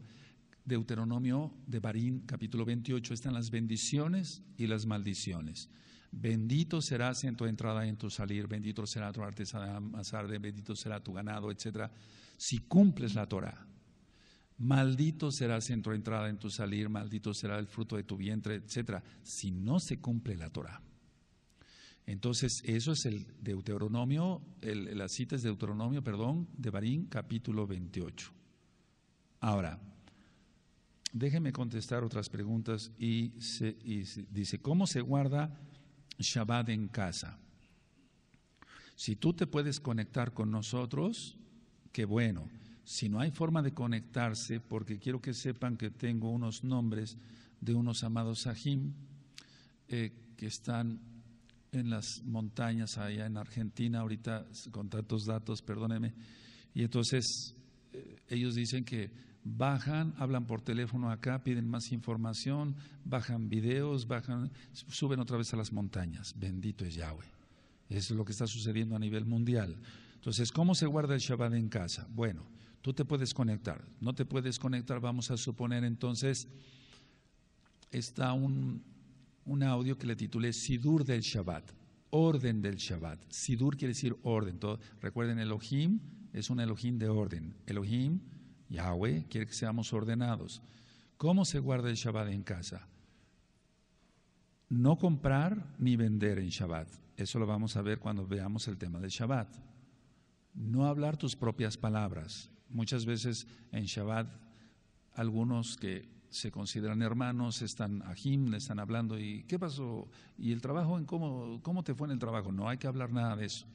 Deuteronomio de Barín, capítulo 28, están las bendiciones y las maldiciones. Bendito serás en tu entrada y en tu salir, bendito será tu artesano, bendito será tu ganado, etc. Si cumples la Torah, maldito serás en tu entrada, en tu salir, maldito será el fruto de tu vientre, etc. Si no se cumple la Torah. Entonces, eso es el Deuteronomio, las la cita es Deuteronomio, perdón, de Barín, capítulo 28. Ahora, déjenme contestar otras preguntas y, dice, ¿cómo se guarda Shabbat en casa? Si tú te puedes conectar con nosotros, qué bueno. Si no hay forma de conectarse, porque quiero que sepan que tengo unos nombres de unos amados Sahim eh, que están en las montañas allá en Argentina, ahorita con tantos datos, perdóneme. Y entonces eh, ellos dicen que bajan, hablan por teléfono acá, piden más información, bajan videos, bajan, suben otra vez a las montañas. Bendito es Yahweh. es lo que está sucediendo a nivel mundial. Entonces, ¿cómo se guarda el Shabbat en casa? Bueno, tú te puedes conectar. No te puedes conectar, vamos a suponer entonces, está un, un audio que le titulé Sidur del Shabbat, orden del Shabbat. Sidur quiere decir orden. Todo, recuerden, Elohim es un Elohim de orden. Elohim, Yahweh, quiere que seamos ordenados. ¿Cómo se guarda el Shabbat en casa? No comprar ni vender en Shabbat. Eso lo vamos a ver cuando veamos el tema del Shabbat. No hablar tus propias palabras. Muchas veces en Shabbat algunos que se consideran hermanos, están a Jim, le están hablando, ¿y qué pasó? ¿Y el trabajo? En cómo, te fue en el trabajo? No hay que hablar nada de eso.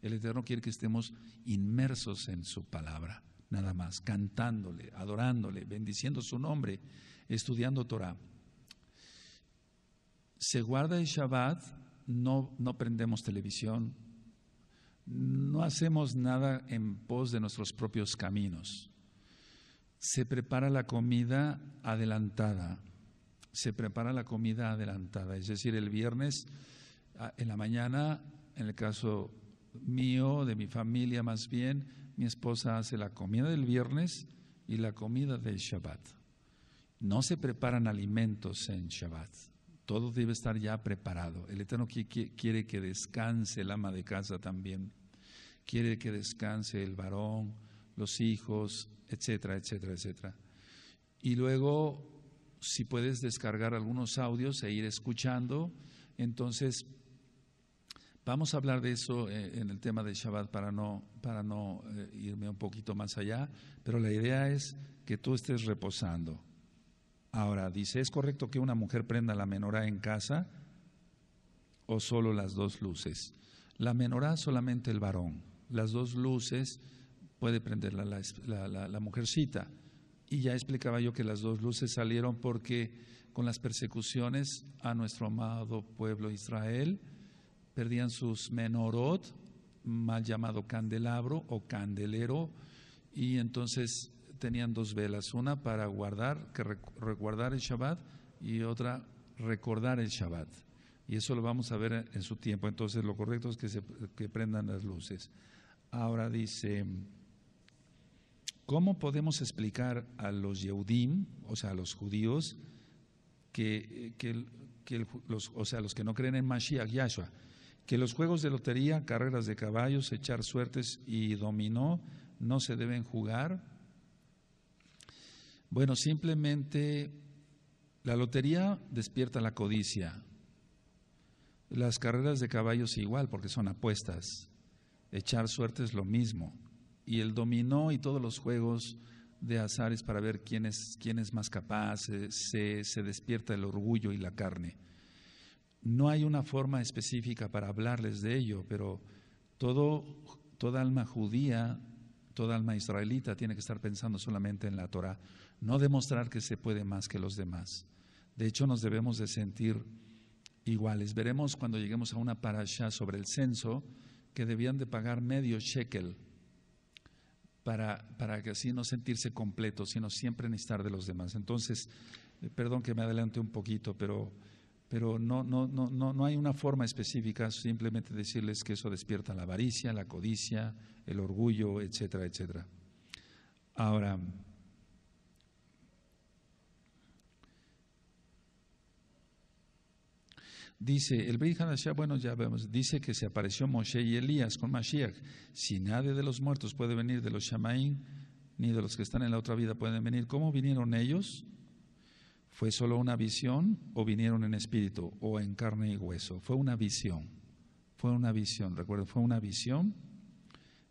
El Eterno quiere que estemos inmersos en su palabra, nada más, cantándole, adorándole, bendiciendo su nombre, estudiando Torah. Se guarda el Shabbat, no, no prendemos televisión, no hacemos nada en pos de nuestros propios caminos se prepara la comida adelantada. Se prepara la comida adelantada. Es decir, el viernes ah, en la mañana, en el caso mío, de mi familia más bien, mi esposa hace la comida del viernes y la comida del Shabbat. No se preparan alimentos en Shabbat. Todo debe estar ya preparado. El Eterno quiere que descanse el ama de casa también. Quiere que descanse el varón los hijos, etcétera, etcétera, etcétera. Y luego, si puedes descargar algunos audios e ir escuchando, entonces vamos a hablar de eso eh, en el tema de Shabbat para no, eh, irme un poquito más allá, pero la idea es que tú estés reposando. Ahora, dice, ¿es correcto que una mujer prenda la menorá en casa o solo las dos luces? La menorá solamente el varón, las dos luces puede prenderla la, mujercita. Y ya explicaba yo que las dos luces salieron porque con las persecuciones a nuestro amado pueblo Israel perdían sus menorot, mal llamado candelabro o candelero, y entonces tenían dos velas, una para guardar, que reguardar el Shabbat y otra recordar el Shabbat. Y eso lo vamos a ver en su tiempo, entonces lo correcto es que, se, que prendan las luces. Ahora dice ¿Cómo podemos explicar a los Yehudim, o sea, a los judíos, que, los, o sea, los que no creen en Mashiach Yahshua, que los juegos de lotería, carreras de caballos, echar suertes y dominó no se deben jugar? Bueno, simplemente la lotería despierta la codicia. Las carreras de caballos igual, porque son apuestas. Echar suerte es lo mismo y el dominó y todos los juegos de azares para ver quién es, más capaz, se, despierta el orgullo y la carne. No hay una forma específica para hablarles de ello, pero toda alma judía, toda alma israelita tiene que estar pensando solamente en la Torah, no demostrar que se puede más que los demás. De hecho, nos debemos de sentir iguales. Veremos cuando lleguemos a una parasha sobre el censo que debían de pagar medio shekel para, para que así no sentirse completo, sino siempre necesitar de los demás. Entonces, eh, perdón que me adelante un poquito, pero, pero no, no hay una forma específica, simplemente decirles que eso despierta la avaricia, la codicia, el orgullo, etcétera, etcétera. Ahora, Dice, el de bueno, ya vemos, dice que se apareció Moshe y Elías con Mashiach. Si nadie de los muertos puede venir de los Shamaín, ni de los que están en la otra vida pueden venir, ¿cómo vinieron ellos? ¿Fue solo una visión o vinieron en espíritu o en carne y hueso? Fue una visión, fue una visión, recuerden, fue una visión,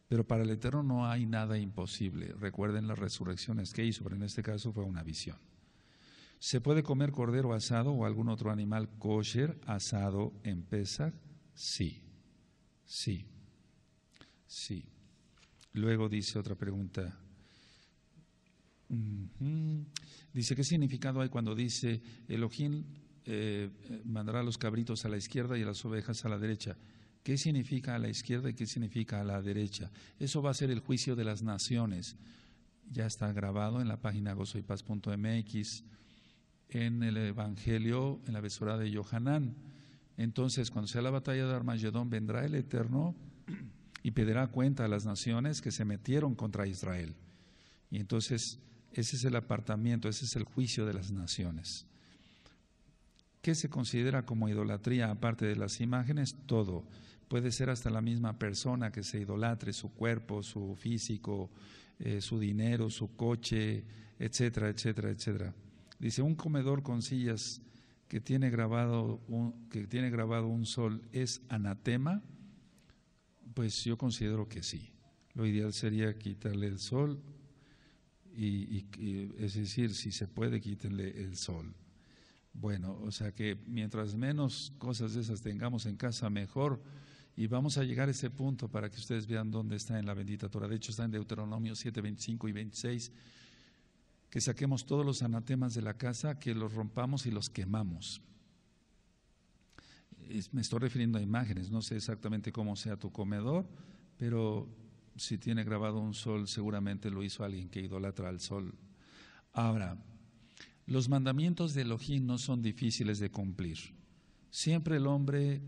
pero para el Eterno no hay nada imposible. Recuerden las resurrecciones que hizo, pero en este caso fue una visión. ¿Se puede comer cordero asado o algún otro animal kosher asado en Pesach? Sí, sí, sí. Luego dice otra pregunta. Dice, ¿qué significado hay cuando dice Elohim eh, mandará a los cabritos a la izquierda y a las ovejas a la derecha? ¿Qué significa a la izquierda y qué significa a la derecha? Eso va a ser el juicio de las naciones. Ya está grabado en la página gozoypaz.mx en el Evangelio, en la besura de Johanán. Entonces, cuando sea la batalla de Armagedón, vendrá el Eterno y pedirá cuenta a las naciones que se metieron contra Israel. Y entonces, ese es el apartamiento, ese es el juicio de las naciones. ¿Qué se considera como idolatría aparte de las imágenes? Todo. Puede ser hasta la misma persona que se idolatre, su cuerpo, su físico, eh, su dinero, su coche, etcétera, etcétera, etcétera. Dice, un comedor con sillas que tiene grabado un, que tiene grabado un sol es anatema. Pues yo considero que sí. Lo ideal sería quitarle el sol y, es decir, si se puede, quítenle el sol. Bueno, o sea que mientras menos cosas de esas tengamos en casa, mejor. Y vamos a llegar a ese punto para que ustedes vean dónde está en la bendita Torah. De hecho, está en Deuteronomio 7, 25 y 26 que saquemos todos los anatemas de la casa, que los rompamos y los quemamos. Me estoy refiriendo a imágenes, no sé exactamente cómo sea tu comedor, pero si tiene grabado un sol, seguramente lo hizo alguien que idolatra al sol. Ahora, los mandamientos de Elohim no son difíciles de cumplir. Siempre el hombre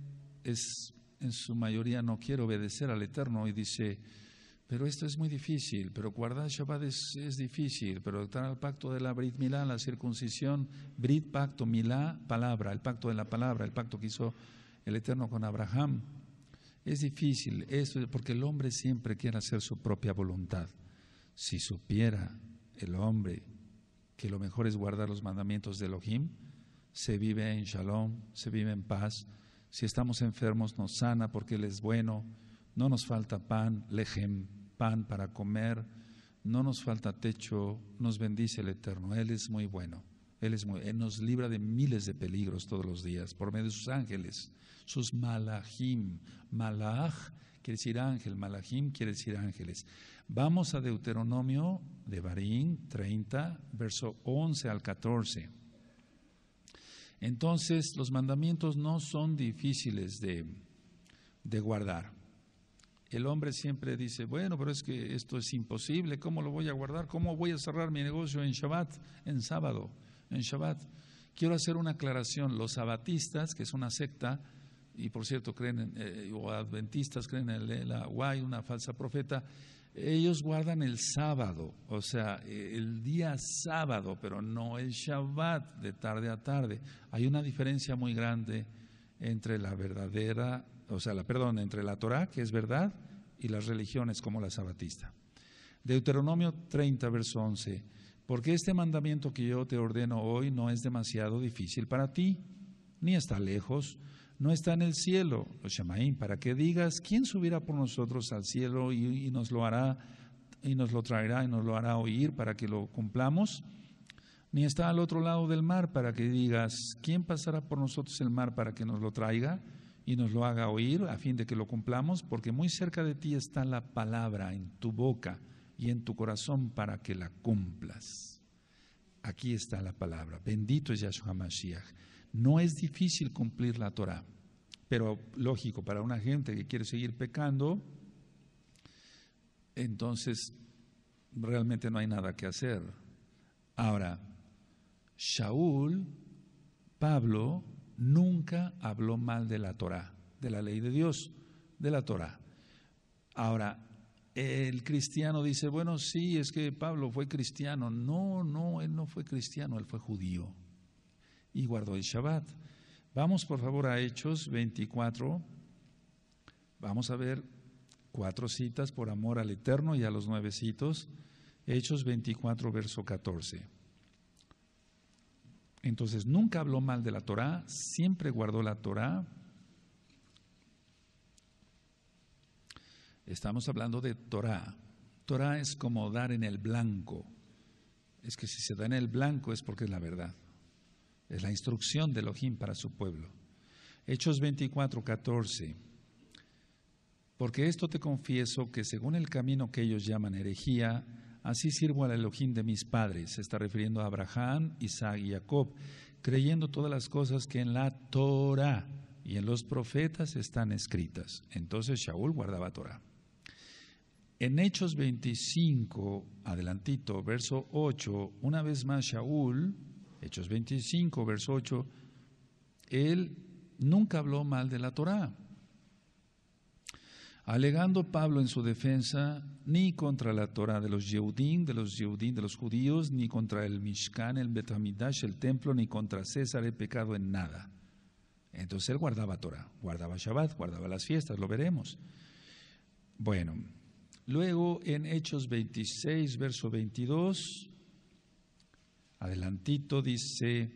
es, en su mayoría, no quiere obedecer al Eterno y dice, pero esto es muy difícil, pero guardar Shabbat es, difícil, pero estar al pacto de la Brit Milá, la circuncisión, Brit pacto, Milá palabra, el pacto de la palabra, el pacto que hizo el Eterno con Abraham. Es difícil, esto porque el hombre siempre quiere hacer su propia voluntad. Si supiera el hombre que lo mejor es guardar los mandamientos de Elohim, se vive en shalom, se vive en paz. Si estamos enfermos, nos sana porque Él es bueno no nos falta pan, lejem, pan para comer, no nos falta techo, nos bendice el Eterno, Él es muy bueno. Él, es muy, Él nos libra de miles de peligros todos los días por medio de sus ángeles, sus malahim, Malaj quiere decir ángel, malahim quiere decir ángeles. Vamos a Deuteronomio de Barín 30, verso 11 al 14. Entonces, los mandamientos no son difíciles de guardar el hombre siempre dice, bueno, pero es que esto es imposible, ¿cómo lo voy a guardar? ¿Cómo voy a cerrar mi negocio en Shabbat, en sábado, en Shabbat? Quiero hacer una aclaración, los sabatistas, que es una secta, y por cierto creen, eh, o adventistas creen en la guay, una falsa profeta, ellos guardan el sábado, o sea, eh, el día sábado, pero no el Shabbat de tarde a tarde. Hay una diferencia muy grande entre la verdadera o sea, la, perdón, entre la Torá, que es verdad, y las religiones como la sabatista. Deuteronomio 30, verso 11. Porque este mandamiento que yo te ordeno hoy no es demasiado difícil para ti, ni está lejos, no está en el cielo, los Shemaim, para que digas, ¿quién subirá por nosotros al cielo y nos lo hará, y nos lo traerá, y nos lo hará oír para que lo cumplamos? ni está al otro lado del mar para que digas, ¿quién pasará por nosotros el mar para que nos lo traiga? y nos lo haga oír a fin de que lo cumplamos, porque muy cerca de ti está la palabra en tu boca y en tu corazón para que la cumplas. Aquí está la palabra. Bendito es Yahshua Mashiach. No es difícil cumplir la Torah, pero lógico, para una gente que quiere seguir pecando, entonces realmente no hay nada que hacer. Ahora, Shaul, Pablo, nunca habló mal de la Torá, de la ley de Dios, de la Torá. Ahora, el cristiano dice, bueno, sí, es que Pablo fue cristiano. No, no, él no fue cristiano, él fue judío y guardó el Shabbat. Vamos por favor a Hechos 24. Vamos a ver cuatro citas por amor al Eterno y a los nuevecitos. Hechos 24, verso 14. Entonces nunca habló mal de la Torá, siempre guardó la Torá. Estamos hablando de Torá. Torá es como dar en el blanco. Es que si se da en el blanco es porque es la verdad. Es la instrucción de Elohim para su pueblo. Hechos 24, 14. Porque esto te confieso que según el camino que ellos llaman herejía, Así sirvo al Elohim de mis padres, se está refiriendo a Abraham, Isaac y Jacob, creyendo todas las cosas que en la Torah y en los profetas están escritas. Entonces Shaúl guardaba Torah. En Hechos 25, adelantito, verso 8, una vez más Shaúl, Hechos 25, verso 8, él nunca habló mal de la Torah alegando Pablo en su defensa ni contra la Torah de los Yehudim, de los Yehudim, de los judíos, ni contra el Mishkan, el Betamidash, el templo, ni contra César he pecado en nada. Entonces él guardaba Torah, guardaba Shabbat, guardaba las fiestas, lo veremos. Bueno, luego en Hechos 26, verso 22, adelantito dice,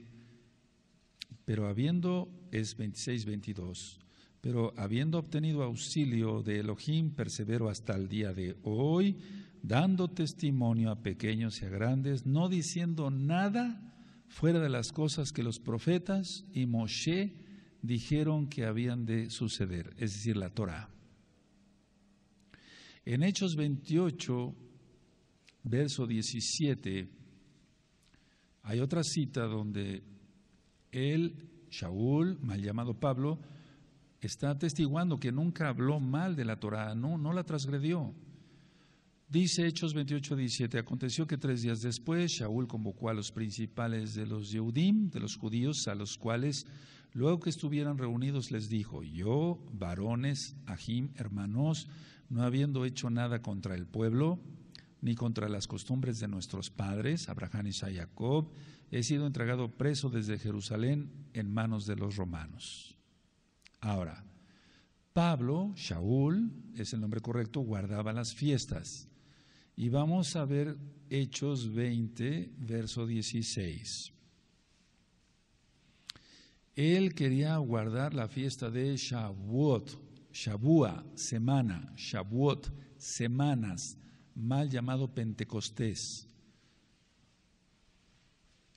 pero habiendo, es 26, 22, pero habiendo obtenido auxilio de Elohim, persevero hasta el día de hoy, dando testimonio a pequeños y a grandes, no diciendo nada fuera de las cosas que los profetas y Moshe dijeron que habían de suceder, es decir, la Torah. En Hechos 28, verso 17, hay otra cita donde él, Shaul, mal llamado Pablo, está atestiguando que nunca habló mal de la Torá, no, no la transgredió. Dice Hechos 28, 17, aconteció que tres días después Shaul convocó a los principales de los Yehudim, de los judíos, a los cuales, luego que estuvieran reunidos, les dijo, yo, varones, Ajim, hermanos, no habiendo hecho nada contra el pueblo, ni contra las costumbres de nuestros padres, Abraham y Jacob, he sido entregado preso desde Jerusalén en manos de los romanos. Ahora, Pablo, Shaul, es el nombre correcto, guardaba las fiestas. Y vamos a ver Hechos 20, verso 16. Él quería guardar la fiesta de Shavuot, Shabua, semana, Shavuot, semanas, mal llamado Pentecostés.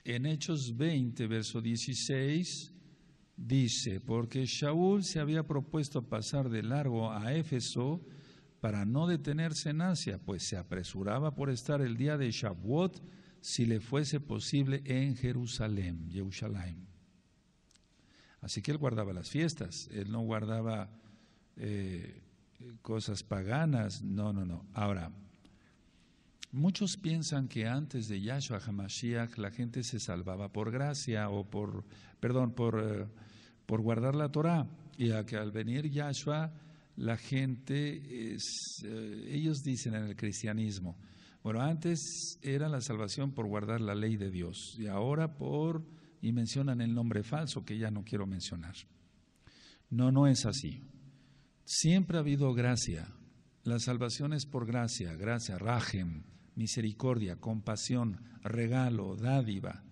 En Hechos 20, verso 16, Dice, porque Shaul se había propuesto pasar de largo a Éfeso para no detenerse en Asia, pues se apresuraba por estar el día de Shavuot si le fuese posible en Jerusalén, Yerushalayim. Así que él guardaba las fiestas, él no guardaba eh, cosas paganas, no, no, no. Ahora, muchos piensan que antes de Yahshua Hamashiach la gente se salvaba por gracia o por, perdón, por... Eh, por guardar la Torá y a que al venir Yahshua la gente, eh, ellos dicen en el cristianismo, bueno, antes era la salvación por guardar la ley de Dios y ahora por, y mencionan el nombre falso que ya no quiero mencionar. No, no es así. Siempre ha habido gracia. La salvación es por gracia, gracia, rajem, misericordia, compasión, regalo, dádiva.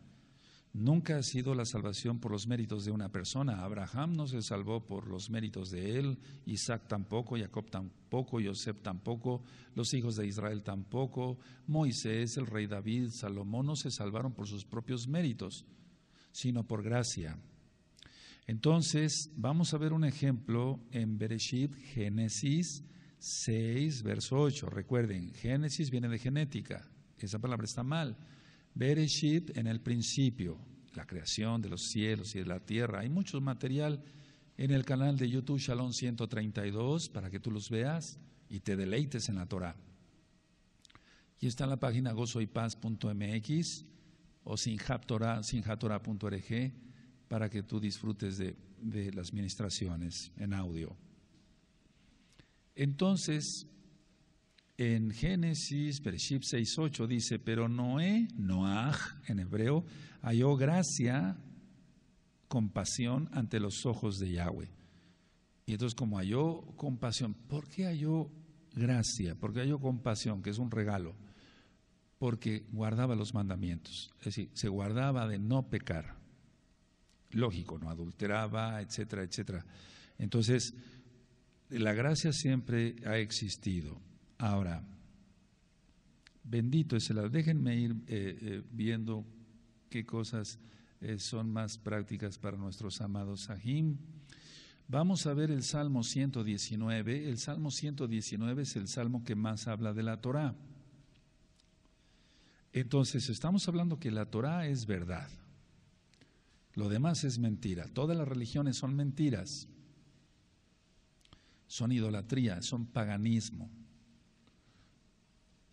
Nunca ha sido la salvación por los méritos de una persona. Abraham no se salvó por los méritos de él, Isaac tampoco, Jacob tampoco, Joseph tampoco, los hijos de Israel tampoco, Moisés, el rey David, Salomón no se salvaron por sus propios méritos, sino por gracia. Entonces, vamos a ver un ejemplo en Bereshit, Génesis 6, verso 8. Recuerden, Génesis viene de genética, esa palabra está mal Bereshit en el principio, la creación de los cielos y de la tierra. Hay mucho material en el canal de YouTube Shalom 132 para que tú los veas y te deleites en la Torah. Y está en la página gozoypaz.mx o sinjaptorah.org para que tú disfrutes de, de las ministraciones en audio. Entonces, en Génesis, 6 6.8 dice, pero Noé, Noaj en hebreo, halló gracia, compasión ante los ojos de Yahweh. Y entonces como halló compasión, ¿por qué halló gracia? ¿Por qué halló compasión? Que es un regalo. Porque guardaba los mandamientos, es decir, se guardaba de no pecar. Lógico, no adulteraba, etcétera, etcétera. Entonces, la gracia siempre ha existido. Ahora, bendito es el... Déjenme ir eh, eh, viendo qué cosas eh, son más prácticas para nuestros amados Sahim. Vamos a ver el Salmo 119. El Salmo 119 es el salmo que más habla de la Torá. Entonces, estamos hablando que la Torá es verdad. Lo demás es mentira. Todas las religiones son mentiras. Son idolatría, son paganismo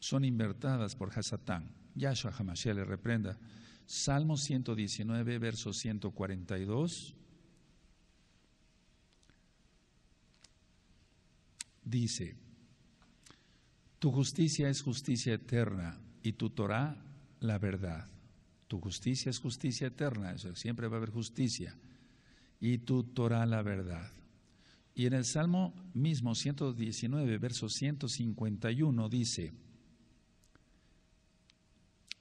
son invertadas por Hasatán. Yahshua Hamashiach le reprenda. Salmo 119, verso 142. Dice, tu justicia es justicia eterna y tu Torah la verdad. Tu justicia es justicia eterna, siempre va a haber justicia. Y tu Torah la verdad. Y en el Salmo mismo 119, verso 151 dice,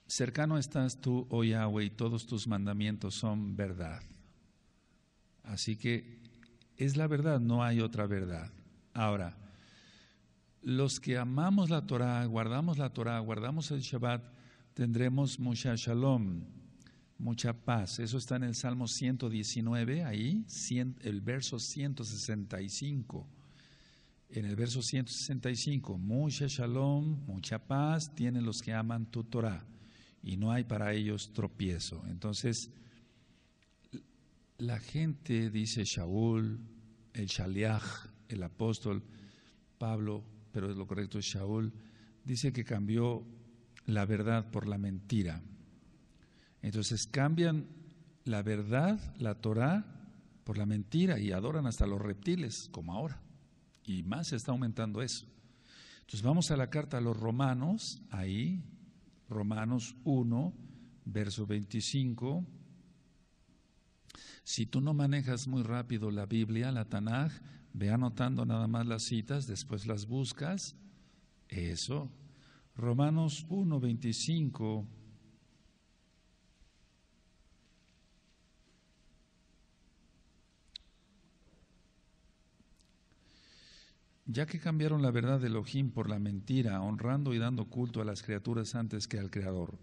Cercano estás tú, oh Yahweh, y todos tus mandamientos son verdad. Así que es la verdad, no hay otra verdad. Ahora, los que amamos la Torah, guardamos la Torah, guardamos el Shabbat, tendremos mucha shalom, mucha paz. Eso está en el Salmo 119, ahí, el verso 165. En el verso 165, mucha shalom, mucha paz tienen los que aman tu Torah y no hay para ellos tropiezo. Entonces, la gente dice Shaul, el Shaliach, el apóstol, Pablo, pero es lo correcto es Shaul, dice que cambió la verdad por la mentira. Entonces cambian la verdad, la Torah, por la mentira y adoran hasta los reptiles, como ahora. Y más se está aumentando eso. Entonces vamos a la carta a los romanos, ahí, Romanos 1, verso 25. Si tú no manejas muy rápido la Biblia, la Tanaj, ve anotando nada más las citas, después las buscas. Eso. Romanos 1, 25. ya que cambiaron la verdad de Elohim por la mentira, honrando y dando culto a las criaturas antes que al Creador,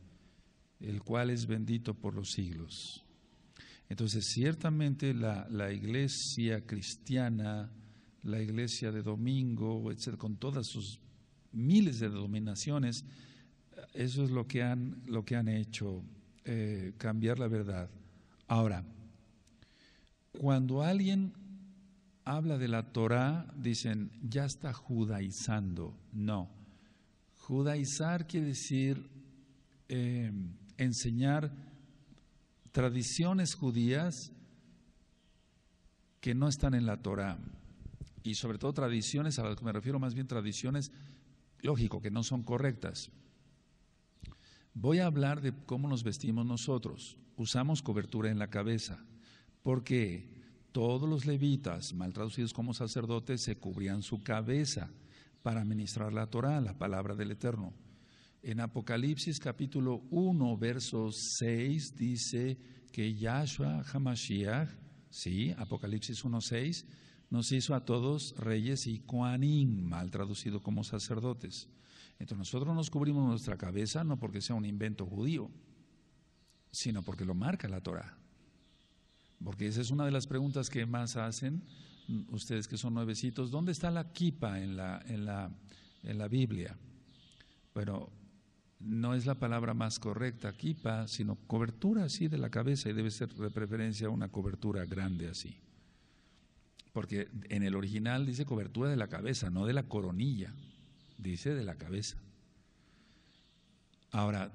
el cual es bendito por los siglos. Entonces, ciertamente la, la iglesia cristiana, la iglesia de domingo, etc., con todas sus miles de denominaciones, eso es lo que han, lo que han hecho, eh, cambiar la verdad. Ahora, cuando alguien habla de la Torá, dicen, ya está judaizando. No. Judaizar quiere decir em, enseñar tradiciones judías que no están en la Torá. Y sobre todo tradiciones, a las que me refiero más bien tradiciones, lógico, que no son correctas. Voy a hablar de cómo nos vestimos nosotros. Usamos cobertura en la cabeza. ¿Por qué? todos los levitas, mal traducidos como sacerdotes, se cubrían su cabeza para ministrar la Torá, la palabra del Eterno. En Apocalipsis capítulo 1, verso 6 dice que Yahshua Hamashiach, sí, Apocalipsis 1, 6, nos hizo a todos reyes y Koanim, mal traducido como sacerdotes. Entonces nosotros nos cubrimos nuestra cabeza no porque sea un invento judío, sino porque lo marca la Torah. Porque esa es una de las preguntas que más hacen ustedes que son nuevecitos. ¿Dónde está la kipa en la, en la, en la Biblia? Pero no es la palabra más correcta, kipa, sino cobertura así de la cabeza y debe ser de preferencia una cobertura grande así. Porque en el original dice cobertura de la cabeza, no de la coronilla, dice de la cabeza. Ahora,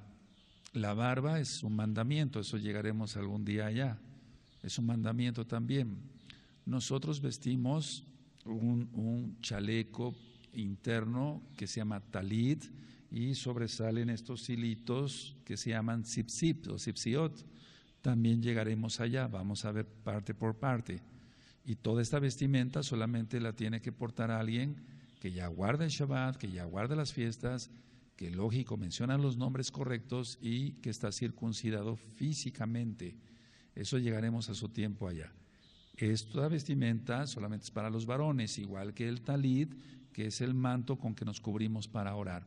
la barba es un mandamiento, eso llegaremos algún día allá es un mandamiento también. Nosotros vestimos un, chaleco interno que se llama talit y sobresalen estos hilitos que se llaman sipsip o sipsiot. También llegaremos allá, vamos a ver parte por parte. Y toda esta vestimenta solamente la tiene que portar alguien que ya guarda el Shabbat, que ya guarda las fiestas, que lógico menciona los nombres correctos y que está circuncidado físicamente. Eso llegaremos a su tiempo allá. Esta vestimenta solamente es para los varones, igual que el talid, que es el manto con que nos cubrimos para orar.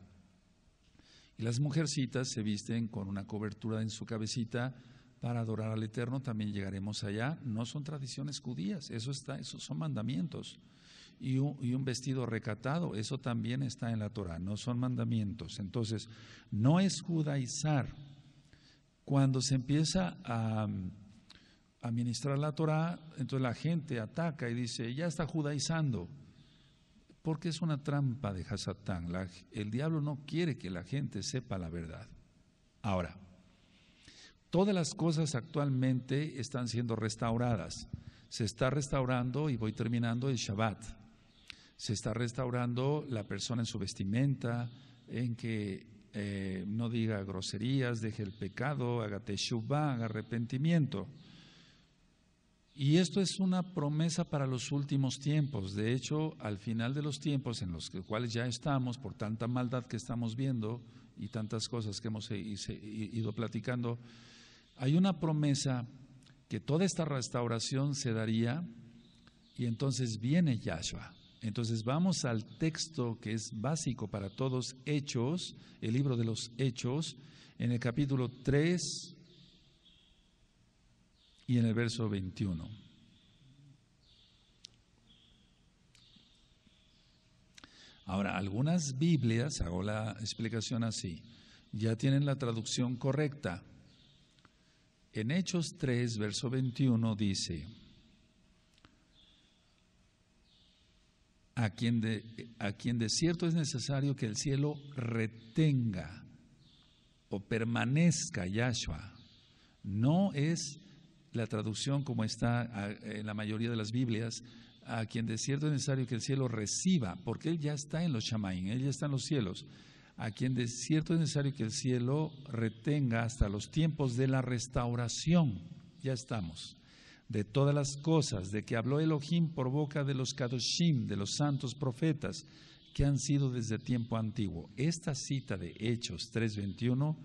Y las mujercitas se visten con una cobertura en su cabecita para adorar al Eterno, también llegaremos allá. No son tradiciones judías, eso está, esos son mandamientos. Y un, y un, vestido recatado, eso también está en la Torah, no son mandamientos. Entonces, no es judaizar. Cuando se empieza a administrar la Torah, entonces la gente ataca y dice, ya está judaizando, porque es una trampa de Hasatán. el diablo no quiere que la gente sepa la verdad. Ahora, todas las cosas actualmente están siendo restauradas. Se está restaurando, y voy terminando, el Shabbat. Se está restaurando la persona en su vestimenta, en que eh, no diga groserías, deje el pecado, haga teshuvah, haga arrepentimiento. Y esto es una promesa para los últimos tiempos. De hecho, al final de los tiempos en los cuales ya estamos, por tanta maldad que estamos viendo y tantas cosas que hemos ido platicando, hay una promesa que toda esta restauración se daría y entonces viene Yahshua. Entonces vamos al texto que es básico para todos, Hechos, el libro de los Hechos, en el capítulo 3, y en el verso 21. Ahora, algunas Biblias, hago la explicación así, ya tienen la traducción correcta. En Hechos 3, verso 21 dice, a quien, de, a quien de cierto es necesario que el cielo retenga o permanezca Yahshua, no es la traducción como está en la mayoría de las Biblias, a quien de cierto es necesario que el cielo reciba, porque Él ya está en los chamaín, Él ya está en los cielos, a quien de cierto es necesario que el cielo retenga hasta los tiempos de la restauración, ya estamos, de todas las cosas, de que habló Elohim por boca de los Kadoshim, de los santos profetas, que han sido desde tiempo antiguo. Esta cita de Hechos 3.21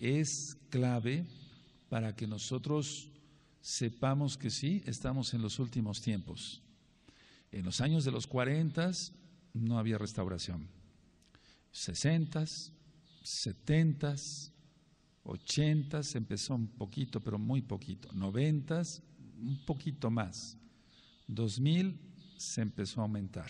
es clave para que nosotros sepamos que sí, estamos en los últimos tiempos. En los años de los 40 no había restauración. 60, 70, 80 empezó un poquito, pero muy poquito. 90 un poquito más. 2000 se empezó a aumentar.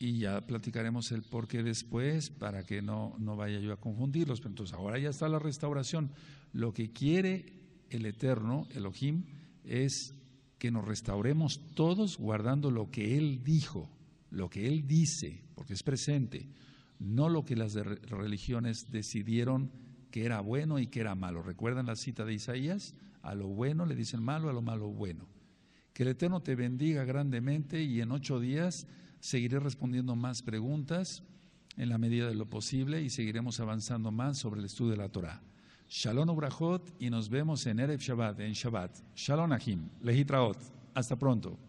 Y ya platicaremos el por qué después para que no, no vaya yo a confundirlos. Pero entonces ahora ya está la restauración. Lo que quiere el Eterno, Elohim, es que nos restauremos todos guardando lo que Él dijo, lo que Él dice, porque es presente, no lo que las religiones decidieron que era bueno y que era malo. ¿Recuerdan la cita de Isaías? A lo bueno le dicen malo, a lo malo bueno. Que el Eterno te bendiga grandemente y en ocho días seguiré respondiendo más preguntas en la medida de lo posible y seguiremos avanzando más sobre el estudio de la Torah. Shalom Ubrahot y nos vemos en Erev Shabbat, en Shabbat. Shalom Ahim, Lehitraot. Hasta pronto.